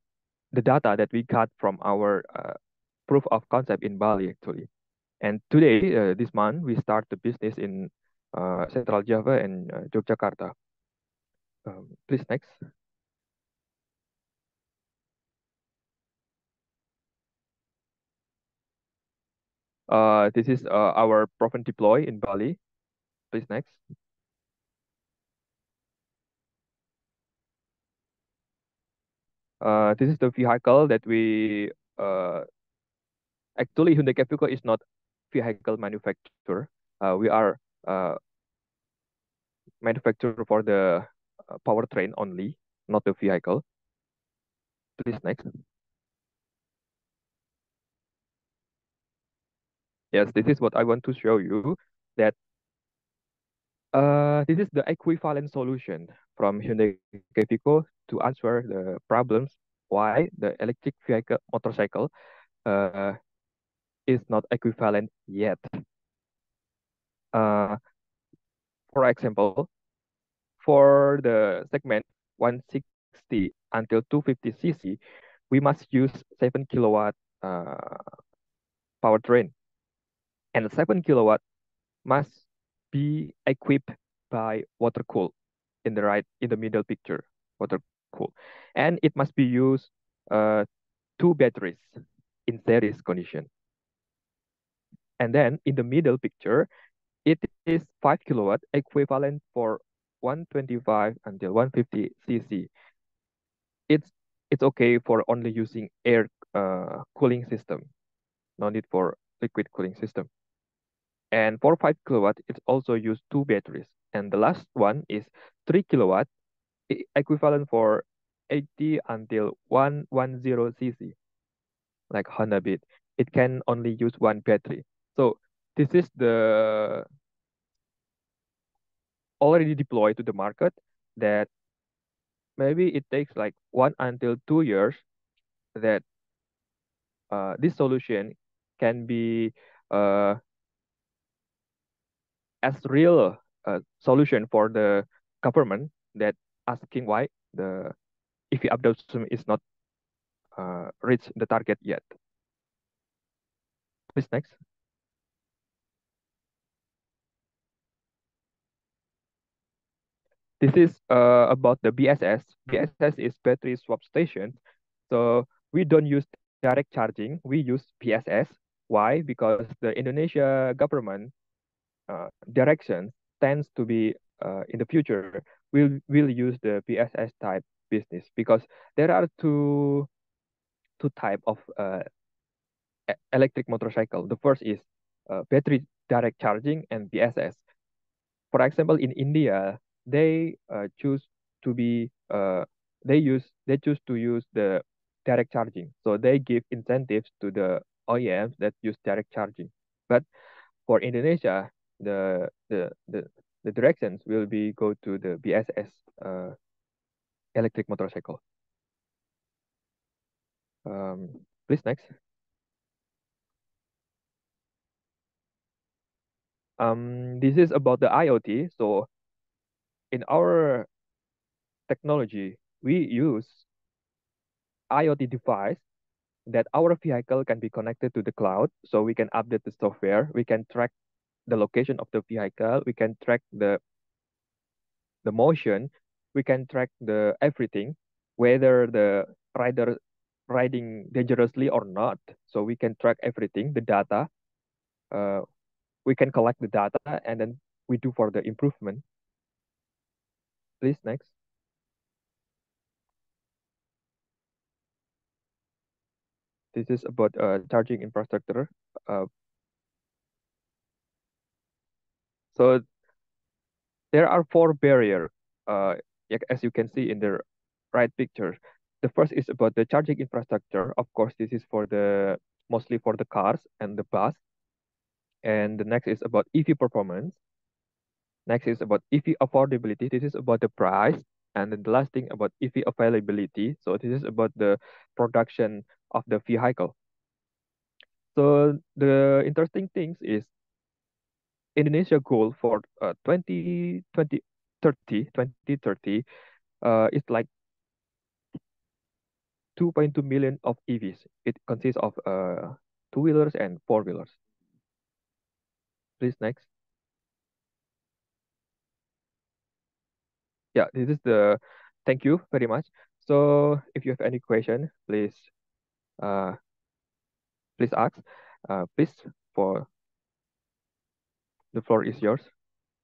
the data that we got from our uh, proof of concept in Bali actually. And today, uh, this month, we start the business in uh, Central Java and uh, Yogyakarta. Um, please next. Uh, this is uh, our proven deploy in Bali. Please next. Uh, this is the vehicle that we uh, actually Hyundai Capico is not vehicle manufacturer. Uh, we are uh, manufacturer for the uh, powertrain only, not the vehicle. Please next. Yes, this is what I want to show you that uh, this is the equivalent solution from Hyundai Keviko to answer the problems why the electric vehicle motorcycle uh, is not equivalent yet. Uh, for example, for the segment 160 until 250 cc, we must use 7 kilowatt uh, powertrain and the 7 kilowatt must be equipped by water cool in the right in the middle picture water cool and it must be used uh, two batteries in series condition and then in the middle picture it is 5 kilowatt equivalent for 125 until 150 cc it's it's okay for only using air uh, cooling system no need for liquid cooling system and for 5 kilowatt, it also used two batteries. And the last one is 3 kilowatt, equivalent for 80 until 110 cc, like Honda It can only use one battery. So this is the already deployed to the market that maybe it takes like one until two years that uh, this solution can be uh, as real uh, solution for the government that asking why the if adoption is not uh, reached the target yet. Please next. This is uh, about the BSS. BSS is battery swap station. So we don't use direct charging. We use BSS. Why? Because the Indonesia government uh, direction tends to be uh, in the future will will use the BSS type business because there are two two type of uh, electric motorcycle. The first is battery direct charging and BSS. For example, in India, they choose to be they use they choose to use the direct charging. So they give incentives to the OEMs that use direct charging. But for Indonesia, the the the, the directions will be go to the BSS uh, electric motorcycle. Um, please next. Um, this is about the IoT. So in our technology, we use IoT device that our vehicle can be connected to the cloud so we can update the software, we can track the location of the vehicle, we can track the the motion, we can track the everything, whether the rider riding dangerously or not. So we can track everything, the data. Uh, we can collect the data and then we do for the improvement. Please, next. This is about uh, charging infrastructure. Uh, So there are four barriers, uh, as you can see in the right picture. The first is about the charging infrastructure. Of course, this is for the mostly for the cars and the bus. And the next is about EV performance. Next is about EV affordability. This is about the price. And then the last thing about EV availability. So this is about the production of the vehicle. So the interesting things is Indonesia goal for uh, 20, 20, 30, 2030 uh, is like 2.2 million of EVs. It consists of uh, two-wheelers and four-wheelers. Please next. Yeah, this is the, thank you very much. So if you have any question, please, uh, please ask, uh, please for the floor is yours,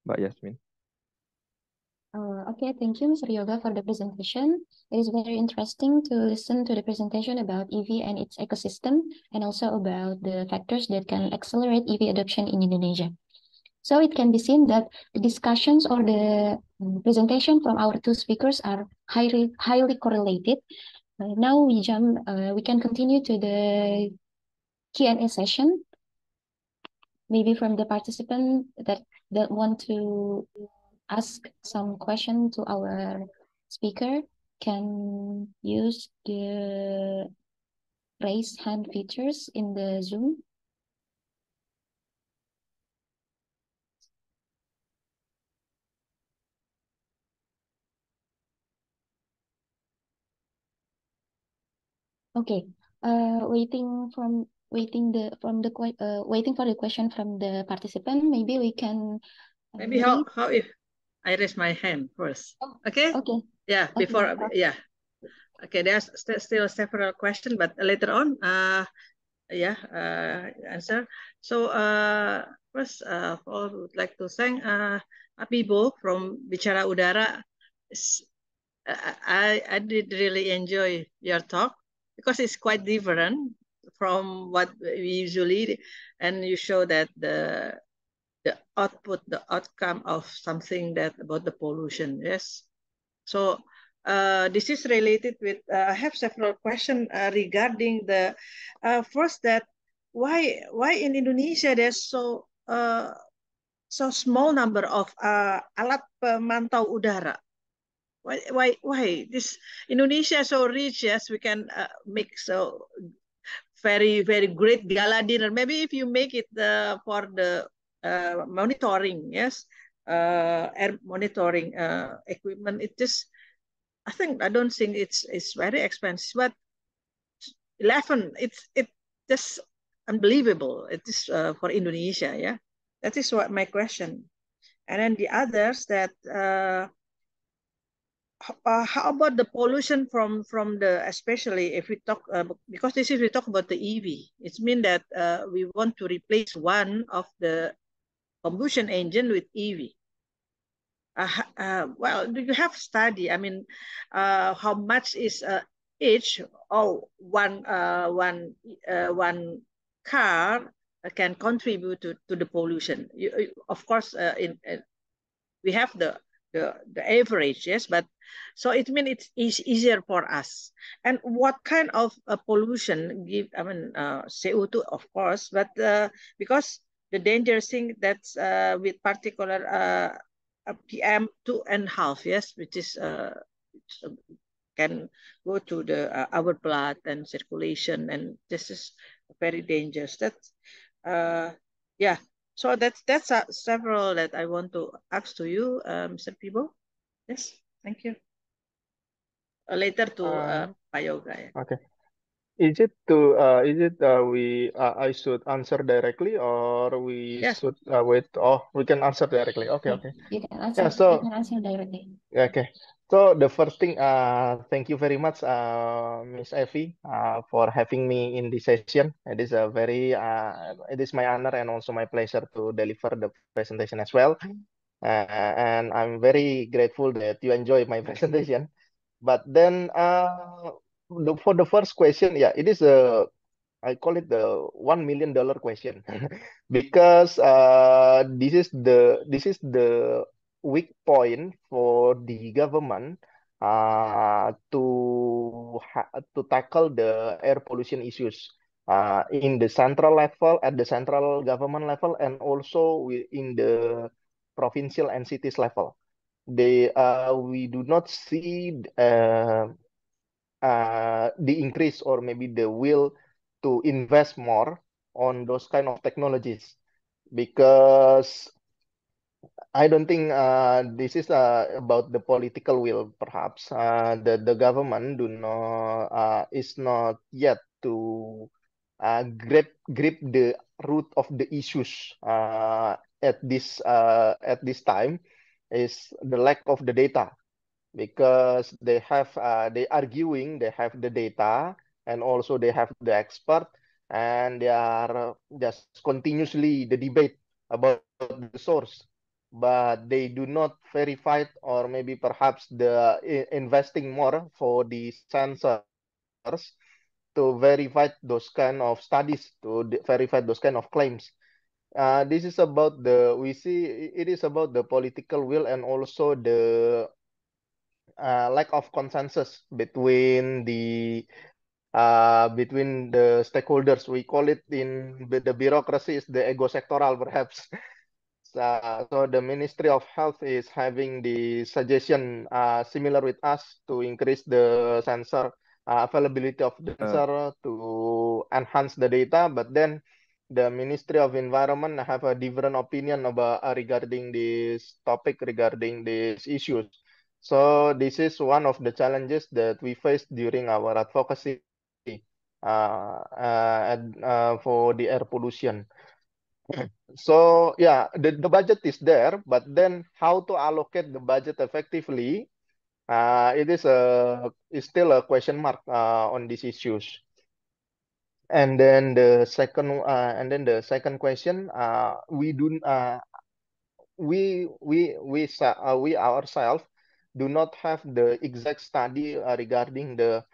Mbak Yasmin. Uh, okay, thank you, Mr. Yoga, for the presentation. It is very interesting to listen to the presentation about EV and its ecosystem, and also about the factors that can accelerate EV adoption in Indonesia. So it can be seen that the discussions or the mm, presentation from our two speakers are highly highly correlated. Uh, now we jump. Uh, we can continue to the Q and A session maybe from the participant that, that want to ask some question to our speaker can use the raise hand features in the Zoom. Okay, uh, waiting from waiting the from the uh, waiting for the question from the participant, maybe we can. Uh, maybe how how if I raise my hand first? Oh, okay. Okay. Yeah. Okay. Before yeah. Okay, there's st still several questions, but later on, uh, yeah, uh, answer. So uh, first uh, all, I would like to thank uh, Abibo from Bicara Udara. Uh, I I did really enjoy your talk because it's quite different from what we usually and you show that the the output the outcome of something that about the pollution yes so uh, this is related with uh, i have several questions uh, regarding the uh, first that why why in indonesia there's so uh, so small number of uh, alat pemantau udara why why why this indonesia so rich yes we can uh, make so very very great gala dinner maybe if you make it uh, for the uh, monitoring yes uh, air monitoring uh, equipment it just i think i don't think it's it's very expensive but 11 it's it just unbelievable it is uh, for indonesia yeah that is what my question and then the others that uh, uh, how about the pollution from from the especially if we talk uh, because this is we talk about the EV. It's mean that uh, we want to replace one of the combustion engine with EV. Uh, uh, well, do you have study? I mean, uh, how much is each or one one one car can contribute to, to the pollution? You, you, of course, in, in we have the the, the average, yes, but so it means it's, easier for us. And what kind of uh, pollution give, I mean, uh, CO2, of course, but uh, because the dangerous thing that's uh, with particular uh, uh PM two and a half, yes, which is uh, uh, can go to the uh, our blood and circulation, and this is very dangerous. That, uh, yeah. So that's that's uh, several that I want to ask to you, uh, Mr. Pibo. Yes. Thank you. Uh, later to uh, Payoga. Um, yeah. Okay. Is it to uh, is it uh, we uh, I should answer directly or we should uh, wait? Oh, we can answer directly. Okay, okay. You can answer, yeah, so, you can answer directly. Okay. So the first thing, uh, thank you very much, uh, Miss Effie, uh, for having me in this session. It is a very, uh, it is my honor and also my pleasure to deliver the presentation as well. Uh, and I'm very grateful that you enjoy my <laughs> presentation. But then uh, the, for the first question, yeah, it is a, I call it the $1 million question <laughs> because uh, this is the, this is the weak point for the government uh, to, to tackle the air pollution issues. Uh, in the central level, at the central government level, and also in the provincial and cities level. They uh, we do not see uh, uh, the increase or maybe the will to invest more on those kind of technologies because I don't think uh, this is uh, about the political will. Perhaps uh, the the government do not uh, is not yet to uh, grip grip the root of the issues uh, at this uh, at this time is the lack of the data because they have uh, they arguing they have the data and also they have the expert and they are just continuously the debate about the source but they do not verify it or maybe perhaps the uh, investing more for the sensors to verify those kind of studies to verify those kind of claims uh, this is about the we see it is about the political will and also the uh, lack of consensus between the uh, between the stakeholders. We call it in the bureaucracy is the ego sectoral perhaps. <laughs> so the Ministry of Health is having the suggestion uh, similar with us to increase the sensor uh, availability of the sensor to enhance the data, but then the Ministry of Environment have a different opinion about uh, regarding this topic regarding these issues. So this is one of the challenges that we face during our advocacy uh, uh, uh for the air pollution. <clears throat> so yeah, the, the budget is there, but then how to allocate the budget effectively, uh, it is a is still a question mark uh, on these issues. And then the second, uh, and then the second question, uh, we do, uh, we we we uh, we ourselves do not have the exact study uh, regarding the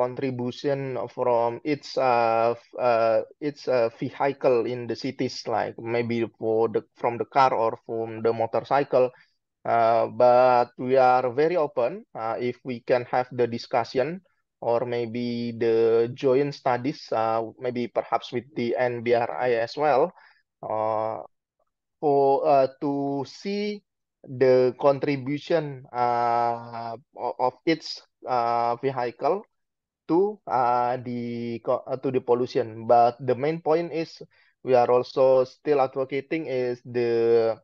contribution from its uh, uh its uh, vehicle in the cities like maybe for the from the car or from the motorcycle uh, but we are very open uh, if we can have the discussion or maybe the joint studies, uh, maybe perhaps with the NBRI as well, uh, for uh, to see the contribution uh, of its uh, vehicle to uh, the uh, to the pollution. But the main point is we are also still advocating is the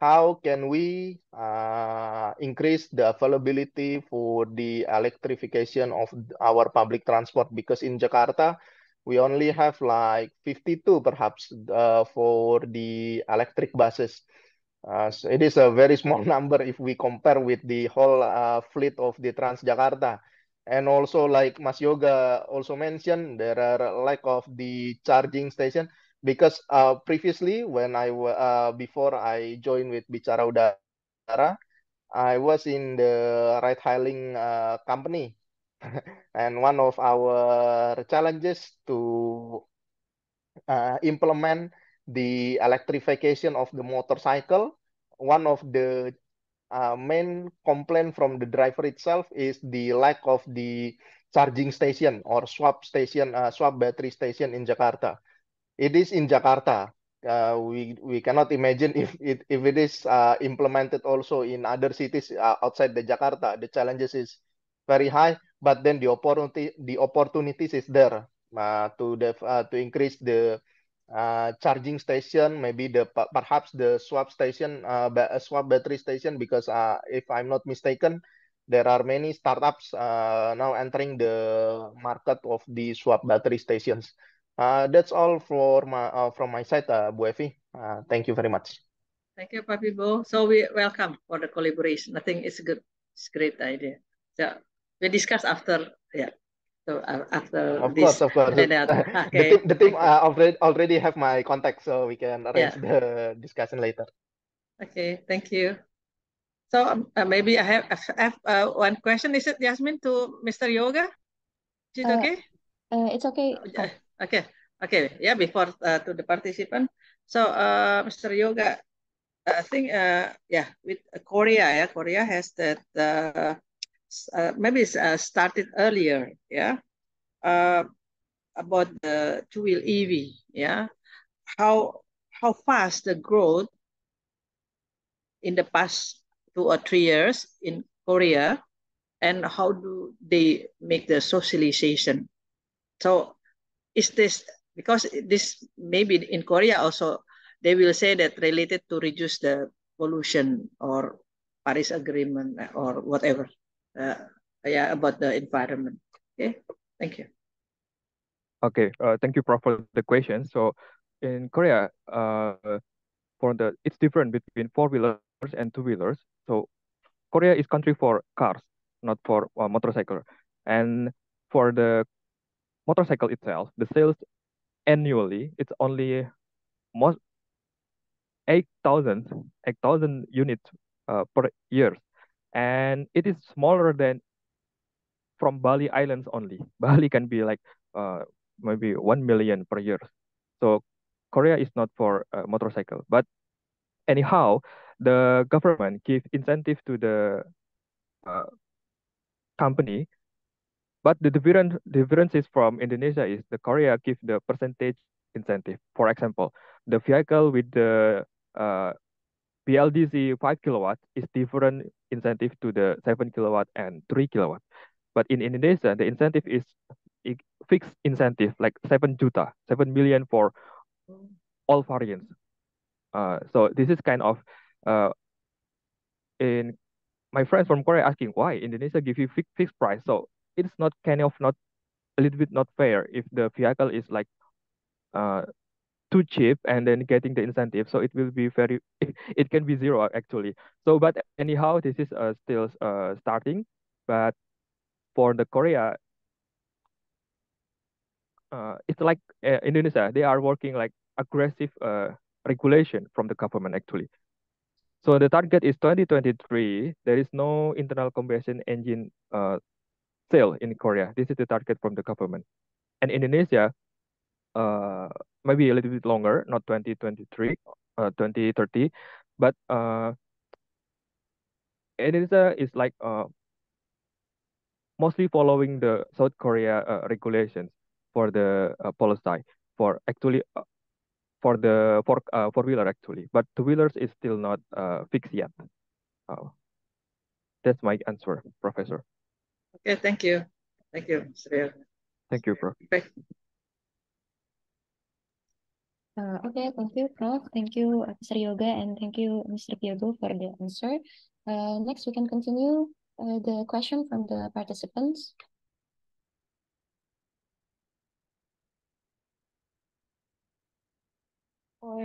how can we uh, increase the availability for the electrification of our public transport? Because in Jakarta, we only have like 52 perhaps uh, for the electric buses. Uh, so it is a very small <laughs> number if we compare with the whole uh, fleet of the Transjakarta. And also like Mas Yoga also mentioned, there are lack of the charging station because uh, previously when I uh, before I joined with Bicara Udara, I was in the ride hailing uh, company, <laughs> and one of our challenges to uh, implement the electrification of the motorcycle, one of the uh, main complaint from the driver itself is the lack of the charging station or swap station, uh, swap battery station in Jakarta. it is in Jakarta. Uh, we we cannot imagine if it if it is uh, implemented also in other cities uh, outside the Jakarta. The challenges is very high, but then the opportunity the opportunities is there uh, to the uh, to increase the uh, charging station, maybe the perhaps the swap station, uh, swap battery station, because uh, if I'm not mistaken, there are many startups uh, now entering the market of the swap battery stations. Uh, that's all for my, uh, from my side, uh, Bu Evi. Uh, thank you very much. Thank you, Papi Bo. So we welcome for the collaboration. I think it's a good, it's a great idea. So we discuss after, yeah. So uh, after of this, course, of course. <laughs> Then, uh, okay. the team, the team uh, already already have my contact, so we can arrange yeah. the discussion later. Okay, thank you. So um, uh, maybe I have, I have uh, one question. Is it Yasmin to Mr. Yoga? Is it uh, okay? Uh, it's okay. Okay, okay, yeah, before uh, to the participant. So, uh, Mr. Yoga, I think, uh, yeah, with uh, Korea, yeah, Korea has that, uh, uh maybe it's, uh, started earlier, yeah, uh, about the two-wheel EV, yeah, how, how fast the growth in the past two or three years in Korea, and how do they make the socialization? So is this because this maybe in Korea also they will say that related to reduce the pollution or Paris Agreement uh, or whatever. Uh, yeah, about the environment. Okay, thank you. Okay, uh, thank you, Prof, for the question. So, in Korea, uh, for the it's different between four wheelers and two wheelers. So, Korea is country for cars, not for uh, motorcycle. And for the motorcycle itself, the sales annually, it's only most 8,000 8, units uh, per year. And it is smaller than from Bali Islands only. <laughs> Bali can be like uh, maybe 1 million per year. So Korea is not for uh, motorcycle. But anyhow, the government give incentive to the uh, company but the difference differences from Indonesia is the Korea give the percentage incentive. For example, the vehicle with the uh, PLDC 5 kilowatt is different incentive to the 7 kilowatt and 3 kilowatt. But in Indonesia, the incentive is fixed incentive like 7 juta, 7 million for all variants. Uh, so this is kind of uh, in my friends from Korea asking why Indonesia give you fixed fixed price. So it's not kind of not a little bit not fair if the vehicle is like uh, too cheap and then getting the incentive. So it will be very, <laughs> it can be zero actually. So, but anyhow, this is uh, still uh, starting. But for the Korea, uh, it's like uh, Indonesia, they are working like aggressive uh, regulation from the government actually. So the target is 2023. There is no internal combustion engine uh, sale in Korea. This is the target from the government. And Indonesia, uh, maybe a little bit longer, not 2023, uh, 2030, but uh, Indonesia is like uh, mostly following the South Korea uh, regulations for the uh, policy for actually uh, for the for uh, four wheeler actually, but two wheelers is still not uh, fixed yet. Uh, that's my answer, Professor. Okay, thank you. Thank you, Surya. Thank you, Prof. Okay. Uh, okay, thank you, Prof. Thank you, Mr. Yoga, and thank you, Mr. Piago, for the answer. Uh, next, we can continue uh, the question from the participants. Or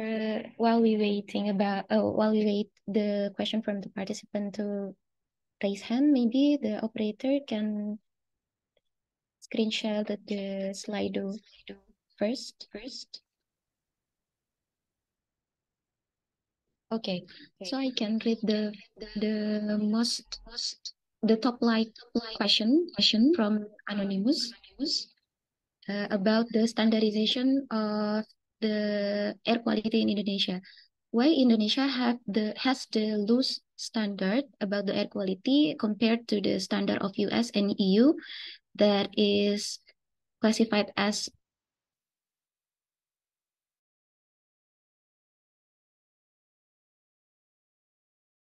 while we waiting about, oh, while we wait the question from the participant to raise hand, maybe the operator can screen share the, the Slido first. First. Okay. okay. so I can read the the most, most the top line question question from Anonymous, Anonymous. Uh, about the standardization of the air quality in Indonesia. Why Indonesia have the has the loose standard about the air quality compared to the standard of US and EU that is classified as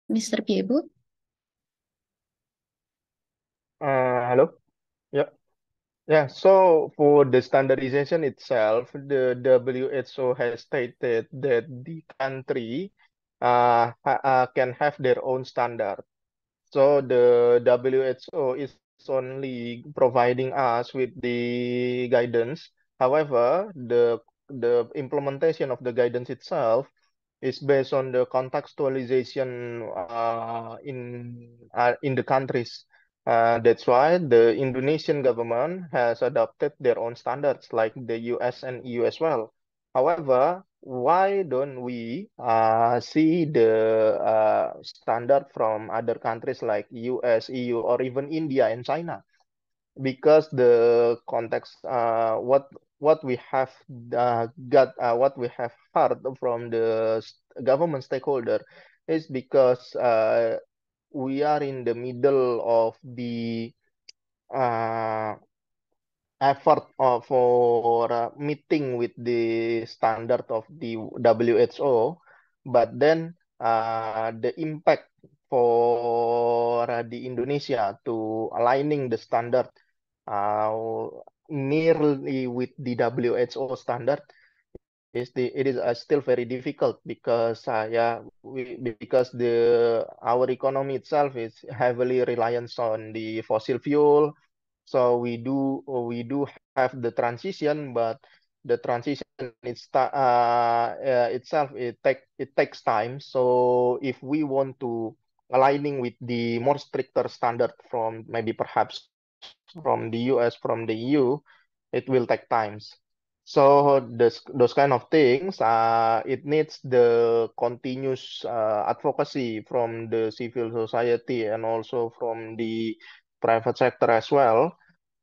Mr. Piebu? Uh, hello. Yeah. Yeah. So for the standardization itself, the WHO has stated that the country uh, uh, can have their own standard. So the WHO is only providing us with the guidance. However, the the implementation of the guidance itself is based on the contextualization uh, in uh, in the countries. Uh, that's why the Indonesian government has adopted their own standards, like the US and EU as well. However, why don't we uh, see the uh, standard from other countries like US, EU, or even India and China? Because the context, uh, what what we have uh, got, uh, what we have heard from the government stakeholder, is because uh, we are in the middle of the effort uh, for uh, meeting with the standard of the WHO, but then uh, the impact for uh, the Indonesia to aligning the standard uh, nearly with the WHO standard is the it is still very difficult because yeah we, because the our economy itself is heavily reliant on the fossil fuel so we do uh, we do have the transition, but the transition it's, uh, uh, itself it take it takes time. So if we want to aligning with the more stricter standard from maybe perhaps from the US from the EU, it will take times. So this, those kind of things, uh, it needs the continuous uh, advocacy from the civil society and also from the private sector as well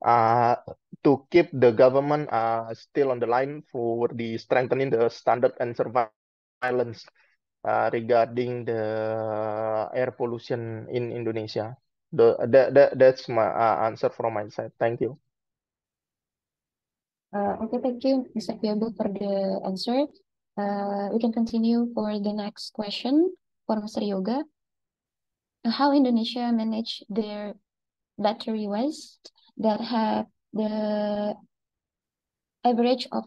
uh, to keep the government uh, still on the line for the strengthening the standard and surveillance uh, regarding the air pollution in Indonesia. The, the, the that's my uh, answer from my side. Thank you. Uh, okay, thank you, Mr. Piabu, for the answer. Uh, we can continue for the next question for Mr. Yoga. How Indonesia manage their battery waste that have the average of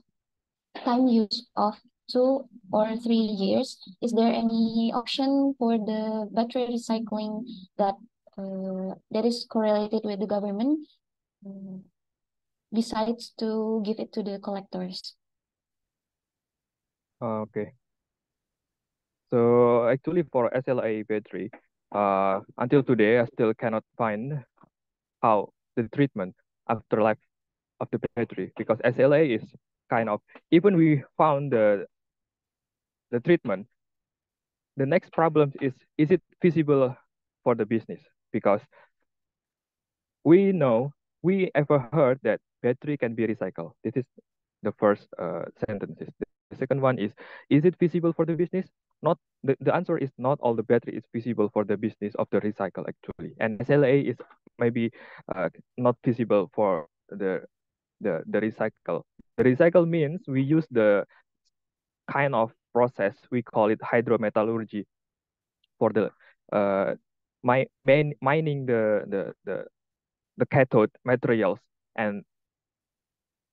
time use of two or three years. Is there any option for the battery recycling that uh, that is correlated with the government besides to give it to the collectors? Uh, okay. So actually for SLA battery, uh, until today, I still cannot find how the treatment after life of the battery because SLA is kind of even we found the the treatment the next problem is is it feasible for the business because we know we ever heard that battery can be recycled this is the first uh, sentences the second one is is it feasible for the business not the, the answer is not all the battery is feasible for the business of the recycle actually, and SLA is maybe uh, not feasible for the the the recycle. The recycle means we use the kind of process we call it hydrometallurgy for the uh, my, main, mining the, the the the cathode materials and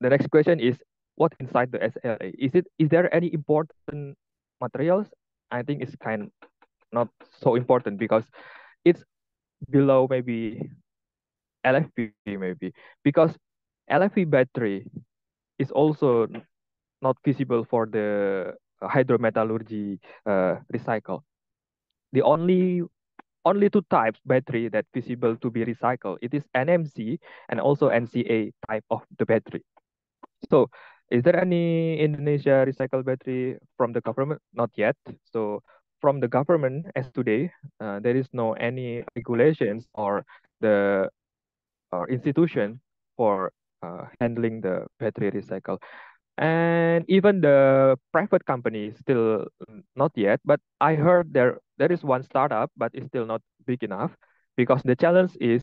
the next question is what inside the SLA is it is there any important materials I think it's kind not so important because it's below maybe LFP maybe because LFP battery is also not feasible for the hydrometallurgy uh, recycle. The only only two types battery that feasible to be recycled. It is NMC and also NCA type of the battery. So is there any Indonesia recycle battery from the government? Not yet. So from the government as today, uh, there is no any regulations or the or institution for uh, handling the battery recycle. And even the private company still not yet, but I heard there there is one startup, but it's still not big enough because the challenge is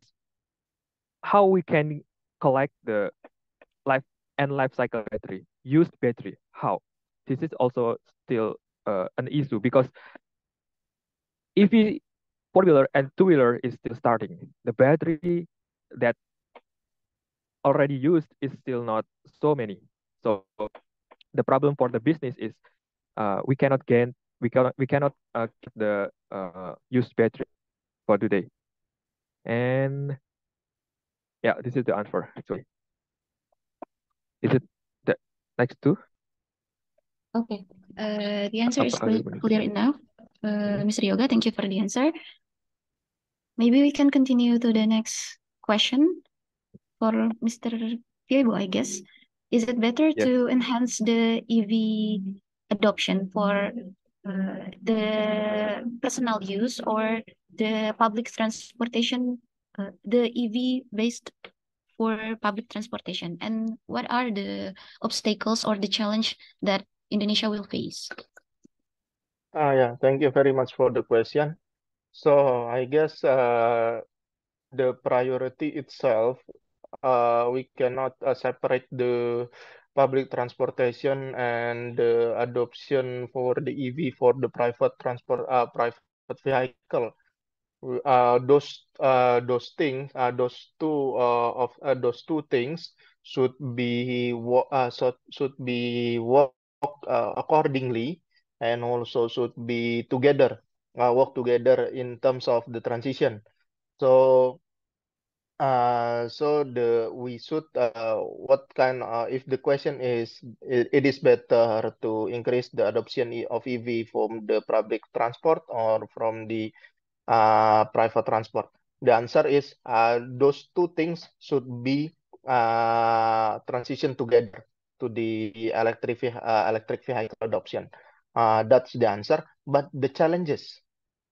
how we can collect the and life cycle battery, used battery. How? This is also still uh, an issue because if we four-wheeler and two-wheeler is still starting, the battery that already used is still not so many. So the problem for the business is uh, we cannot gain, we cannot, we cannot uh, keep the uh, used battery for today. And yeah, this is the answer actually. Is it the next two? Okay. Uh, the answer is clear, enough. Uh, Mr. Hmm. Yoga, thank you for the answer. Maybe we can continue to the next question for Mr. Piebo, I guess. Is it better to enhance the EV adoption for uh, the personal use or the public transportation, uh, the EV-based for public transportation and what are the obstacles or the challenge that Indonesia will face? Uh, ah, yeah, thank you very much for the question. So I guess uh, the priority itself, uh, we cannot uh, separate the public transportation and the adoption for the EV for the private transport uh, private vehicle uh, those uh, those things uh, those two uh, of uh, those two things should be uh, should, should be worked uh, accordingly and also should be together uh, work together in terms of the transition so uh, so the we should uh, what kind uh, if the question is it, it is better to increase the adoption of EV from the public transport or from the uh, private transport? The answer is uh, those two things should be uh, together to the electric uh, electric vehicle adoption. Uh, that's the answer. But the challenges,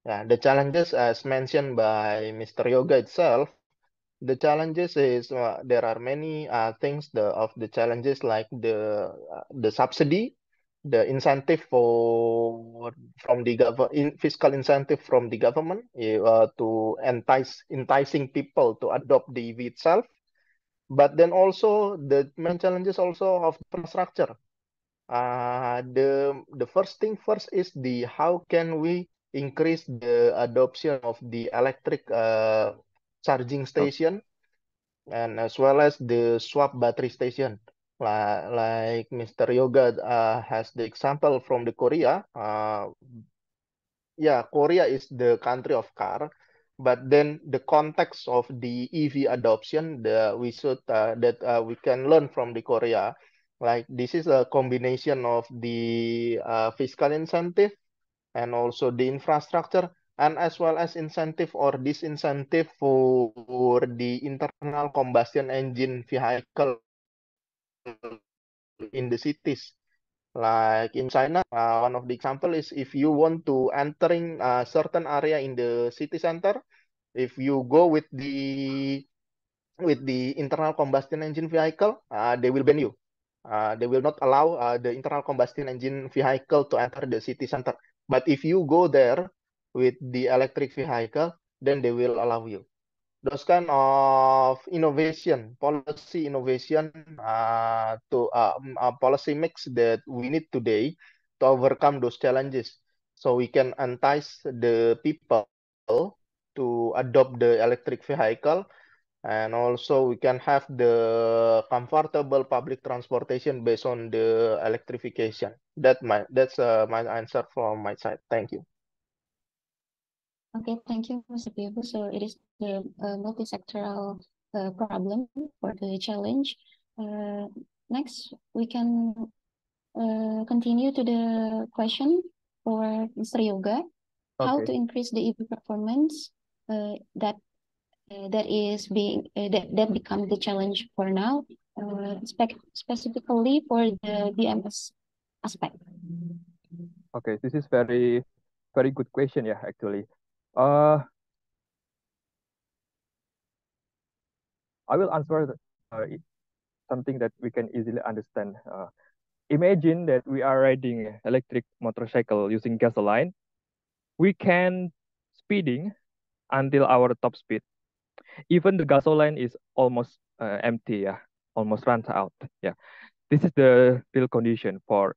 yeah, the challenges as mentioned by Mr. Yoga itself, the challenges is uh, there are many uh, things the, of the challenges like the uh, the subsidy the incentive for from the government fiscal incentive from the government eh, uh, to entice enticing people to adopt the EV itself but then also the main challenges also of infrastructure uh, the the first thing first is the how can we increase the adoption of the electric uh, charging station and as well as the swap battery station like, like Mr. Yoga uh, has the example from the Korea. Uh, yeah, Korea is the country of car, but then the context of the EV adoption, the we should uh, that uh, we can learn from the Korea. Like this is a combination of the uh, fiscal incentive and also the infrastructure and as well as incentive or disincentive for, for the internal combustion engine vehicle in the cities. Like in China, uh, one of the example is if you want to entering a certain area in the city center, if you go with the with the internal combustion engine vehicle, uh, they will ban you. Uh, they will not allow uh, the internal combustion engine vehicle to enter the city center. But if you go there with the electric vehicle, then they will allow you. those kind of innovation, policy innovation, uh, to uh, policy mix that we need today to overcome those challenges. So we can entice the people to adopt the electric vehicle, and also we can have the comfortable public transportation based on the electrification. That my that's uh, my answer from my side. Thank you. Okay, thank you, Mr. Pibu. So it is the uh, multi-sectoral uh, problem for the challenge. Uh, next, we can uh, continue to the question for Mr. Yoga. Okay. How to increase the EV performance uh, that uh, that is being uh, that that becomes the challenge for now, uh, spec specifically for the DMS aspect. Okay, this is very very good question. Yeah, actually. Uh, I will answer uh, something that we can easily understand. Uh, imagine that we are riding electric motorcycle using gasoline. We can speeding until our top speed. Even the gasoline is almost uh, empty, yeah, almost runs out. Yeah, this is the real condition for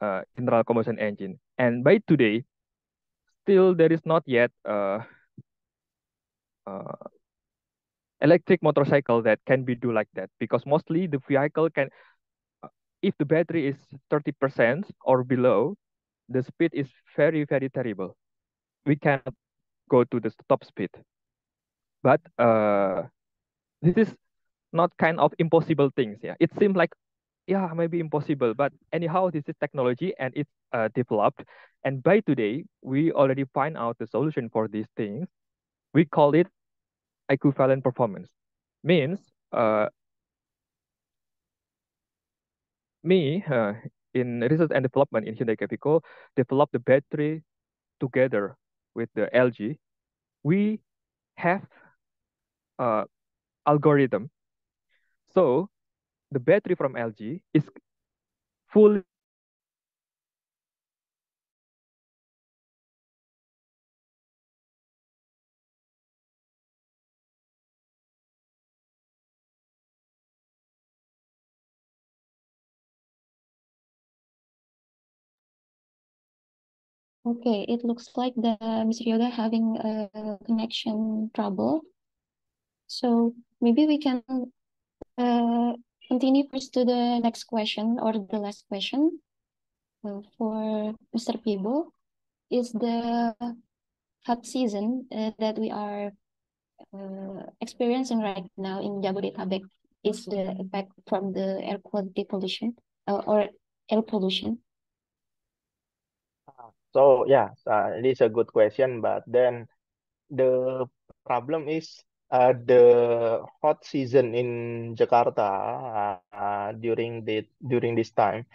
uh, internal combustion engine. And by today, still there is not yet a electric motorcycle that can be do like that because mostly the vehicle can uh, if the battery is 30% or below the speed is very very terrible we cannot go to the top speed but uh, this is not kind of impossible things yeah it seems like yeah, maybe impossible. But anyhow, this is technology and it's uh, developed. And by today, we already find out the solution for these things. We call it equivalent performance. Means uh, me uh, in research and development in Hyundai Capico developed the battery together with the LG. We have uh, algorithm. So the battery from LG is fully Okay, it looks like the Mister Yoga having a connection trouble. So maybe we can uh, continue first to the next question or the last question so for Mr. Pibo. Is the hot season uh, that we are uh, experiencing right now in Jabodetabek is the effect from the air quality pollution uh, or air pollution? Ah, so yeah, uh, it is a good question, but then the problem is uh, the hot season in Jakarta uh, during the during this time,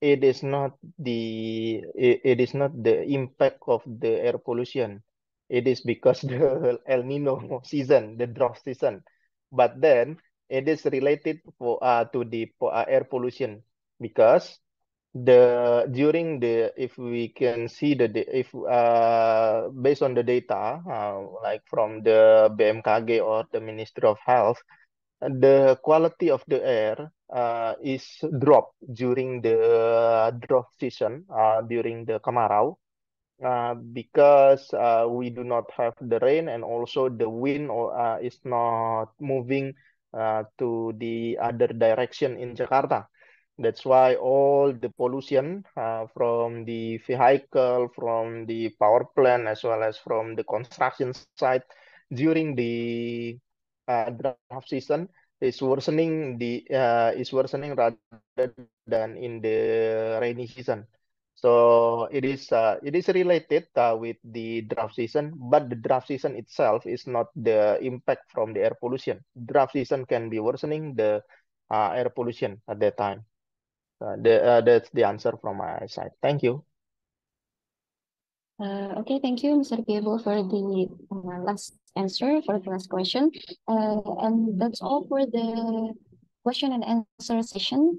it is not the it, it is not the impact of the air pollution. It is because <laughs> the El Nino season, the drought season, but then it is related for uh, to the uh, air pollution because the during the if we can see the if uh, based on the data uh, like from the BMKG or the Ministry of Health, the quality of the air uh, is dropped during the drought season uh, during the kemarau uh, because uh, we do not have the rain and also the wind uh, is not moving uh, to the other direction in Jakarta. That's why all the pollution uh, from the vehicle, from the power plant, as well as from the construction site during the uh, draft season is worsening the uh, is worsening rather than in the rainy season. So it is uh, it is related uh, with the draft season, but the draft season itself is not the impact from the air pollution. Draft season can be worsening the uh, air pollution at that time. Uh, the, uh, that's the answer from my side. Thank you. Uh, okay, thank you, Mr. Gable, for the uh, last answer for the last question. Uh, and that's all for the question and answer session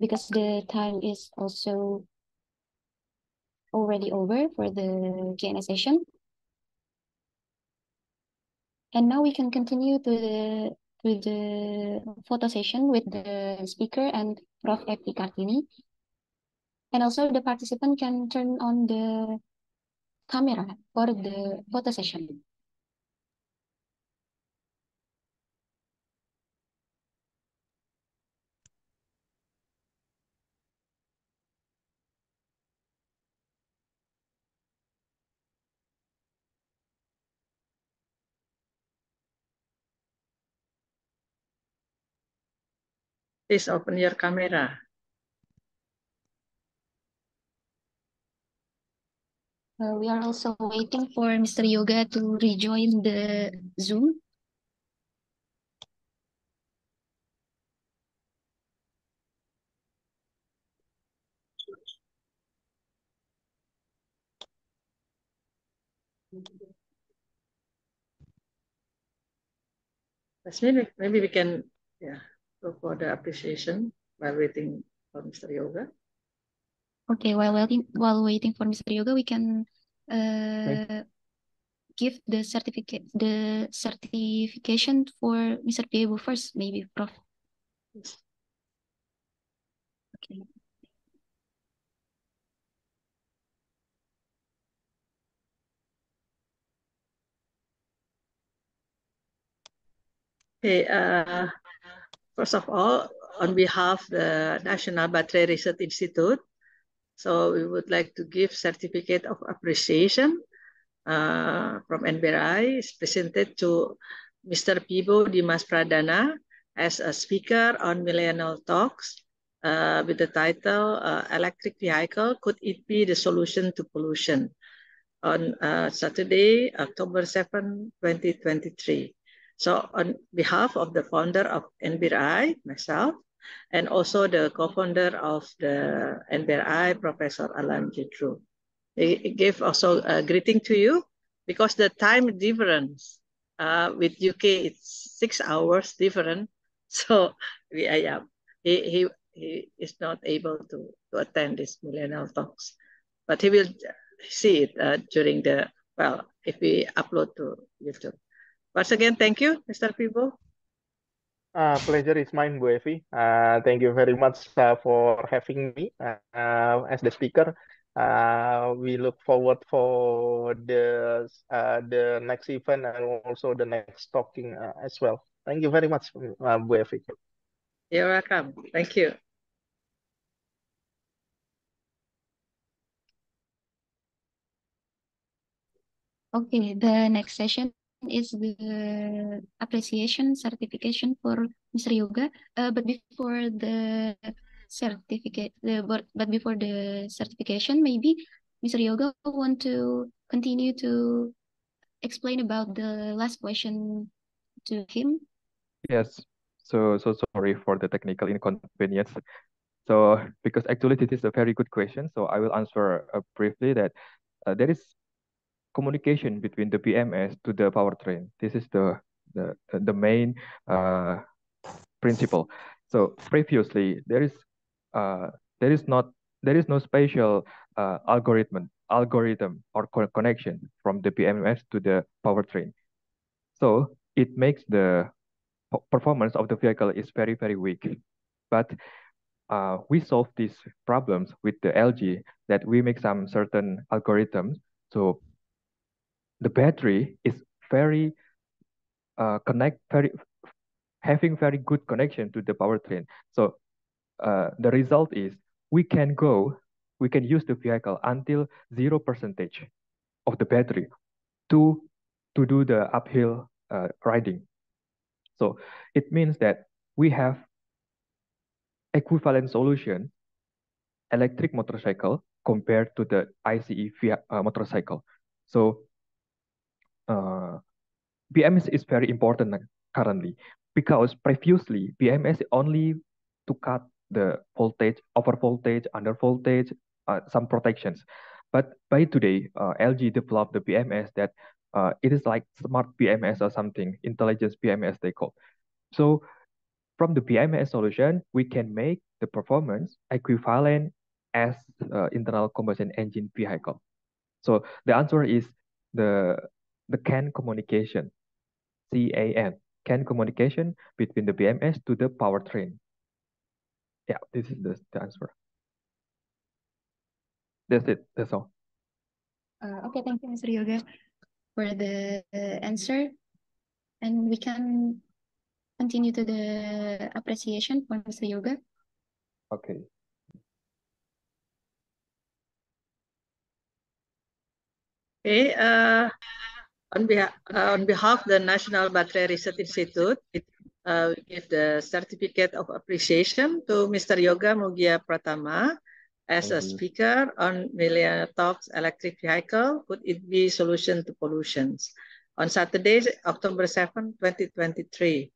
because the time is also already over for the Q&A session. And now we can continue to the with the photo session with the speaker and Prof. Epi Kartini. And also the participant can turn on the camera for the photo session. Please open your camera. Uh, we are also waiting for Mr. Yoga to rejoin the Zoom. Maybe, maybe we can, yeah for the appreciation while waiting for Mr. Yoga. Okay, while waiting while waiting for Mr. Yoga, we can uh, okay. give the certificate the certification for Mr. Piebo first, maybe Prof. Yes. Okay. Okay, uh, First of all, on behalf of the National Battery Research Institute, so we would like to give certificate of appreciation uh, from NBRI is presented to Mr. Pibo Dimas Pradana as a speaker on Millennial Talks uh, with the title uh, Electric Vehicle, Could It Be the Solution to Pollution? on uh, Saturday, October 7, 2023. So on behalf of the founder of NBRI, myself, and also the co-founder of the NBRI, Professor Alan Jitru. he gave also a greeting to you because the time difference uh, with UK it's six hours different. <laughs> So we, I uh, am he, he, he is not able to, to attend this millennial talks, but he will see it uh, during the, well, if we upload to YouTube. Once again, thank you, Mr. Pibo. Uh, pleasure is mine, Bu Evi. Uh, thank you very much uh, for having me uh, as the speaker. Uh, we look forward for the uh, the next event and also the next talking uh, as well. Thank you very much, uh, Bu Evi. You're welcome. Thank you. Okay, the next session is the appreciation certification for Mr. Yoga. Uh, but before the certificate, the but before the certification, maybe Mr. Yoga want to continue to explain about the last question to him. Yes. So so sorry for the technical inconvenience. So because actually this is a very good question, so I will answer uh, briefly that uh, there is communication between the BMS to the powertrain. This is the the the main uh, principle. So previously there is uh, there is not there is no special uh, algorithm algorithm or co connection from the BMS to the powertrain. So it makes the performance of the vehicle is very very weak. But uh, we solve these problems with the LG that we make some certain algorithms so the battery is very uh, connect very having very good connection to the powertrain. So uh, the result is we can go, we can use the vehicle until zero percentage of the battery to to do the uphill uh, riding. So it means that we have equivalent solution electric motorcycle compared to the ICE via, uh, motorcycle. So uh, BMS is very important currently because previously BMS only to cut the voltage, over voltage, under voltage, uh, some protections. But by today, uh, LG developed the BMS that uh, it is like smart BMS or something, intelligence BMS they call. So from the BMS solution, we can make the performance equivalent as uh, internal combustion engine vehicle. So the answer is the the CAN communication, CAN, CAN communication between the BMS to the powertrain. Yeah, this is the, the answer. That's it. That's all. Uh, okay, thank you, Mr. Yoga, for the answer. And we can continue to the appreciation for Mr. Yoga. Okay. Okay. Uh... On, beha on behalf of the National Battery Research Institute, it uh, give the certificate of appreciation to Mr. Yoga Mugia Pratama as a speaker on million Talks Electric Vehicle, Could It Be Solution to Pollutions? On Saturday, October 7, 2023.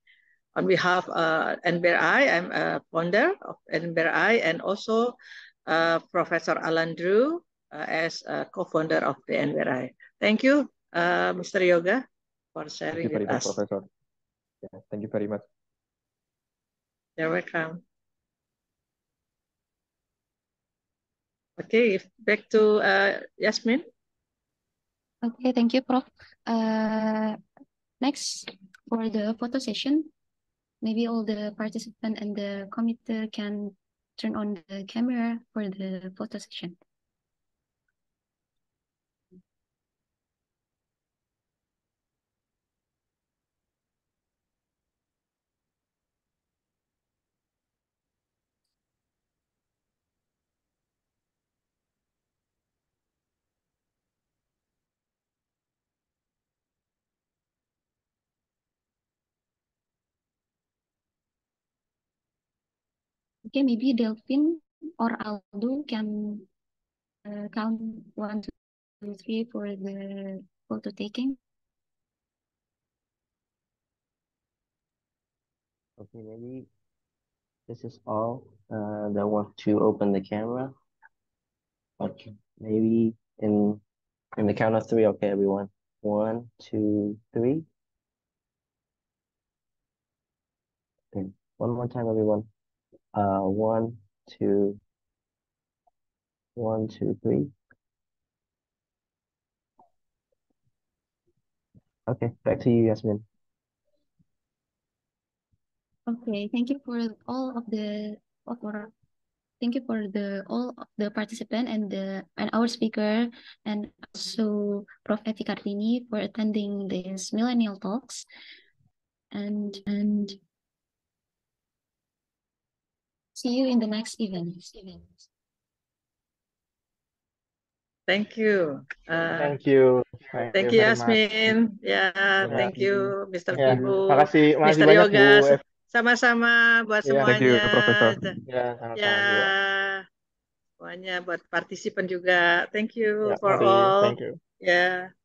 On behalf of uh, NBRI, I'm a founder of NBRI and also uh, Professor Alan Drew uh, as a co-founder of the NBRI. Thank you uh, Mr. Yoga, for sharing with much, us. Professor. Yeah, thank you very much. You're welcome. Okay, back to uh, Yasmin. Okay, thank you, Prof. Uh, next, for the photo session, maybe all the participants and the committee can turn on the camera for the photo session. Okay, maybe Delphine or Aldo can uh, count one, two, three for the photo taking. Okay, maybe this is all uh, that want to open the camera. Okay, maybe in in the count of three. Okay, everyone. One, two, three. Okay, one more time, everyone uh one two one two three okay back to you Yasmin okay thank you for all of the of our, thank you for the all the participant and the and our speaker and also Prof Eti for attending this millennial talks and and See you in the next event. Thank you. Uh, thank you. Thank, thank you, Yasmin. yeah, thank you, Mr. Yeah. Pibu. Makasih, Mr. Yoga. Sama-sama buat yeah, semuanya. Thank you, Profesor. Ya, sama-sama. yeah. Semuanya buat partisipan juga. Thank you yeah, for all. Thank you. Yeah.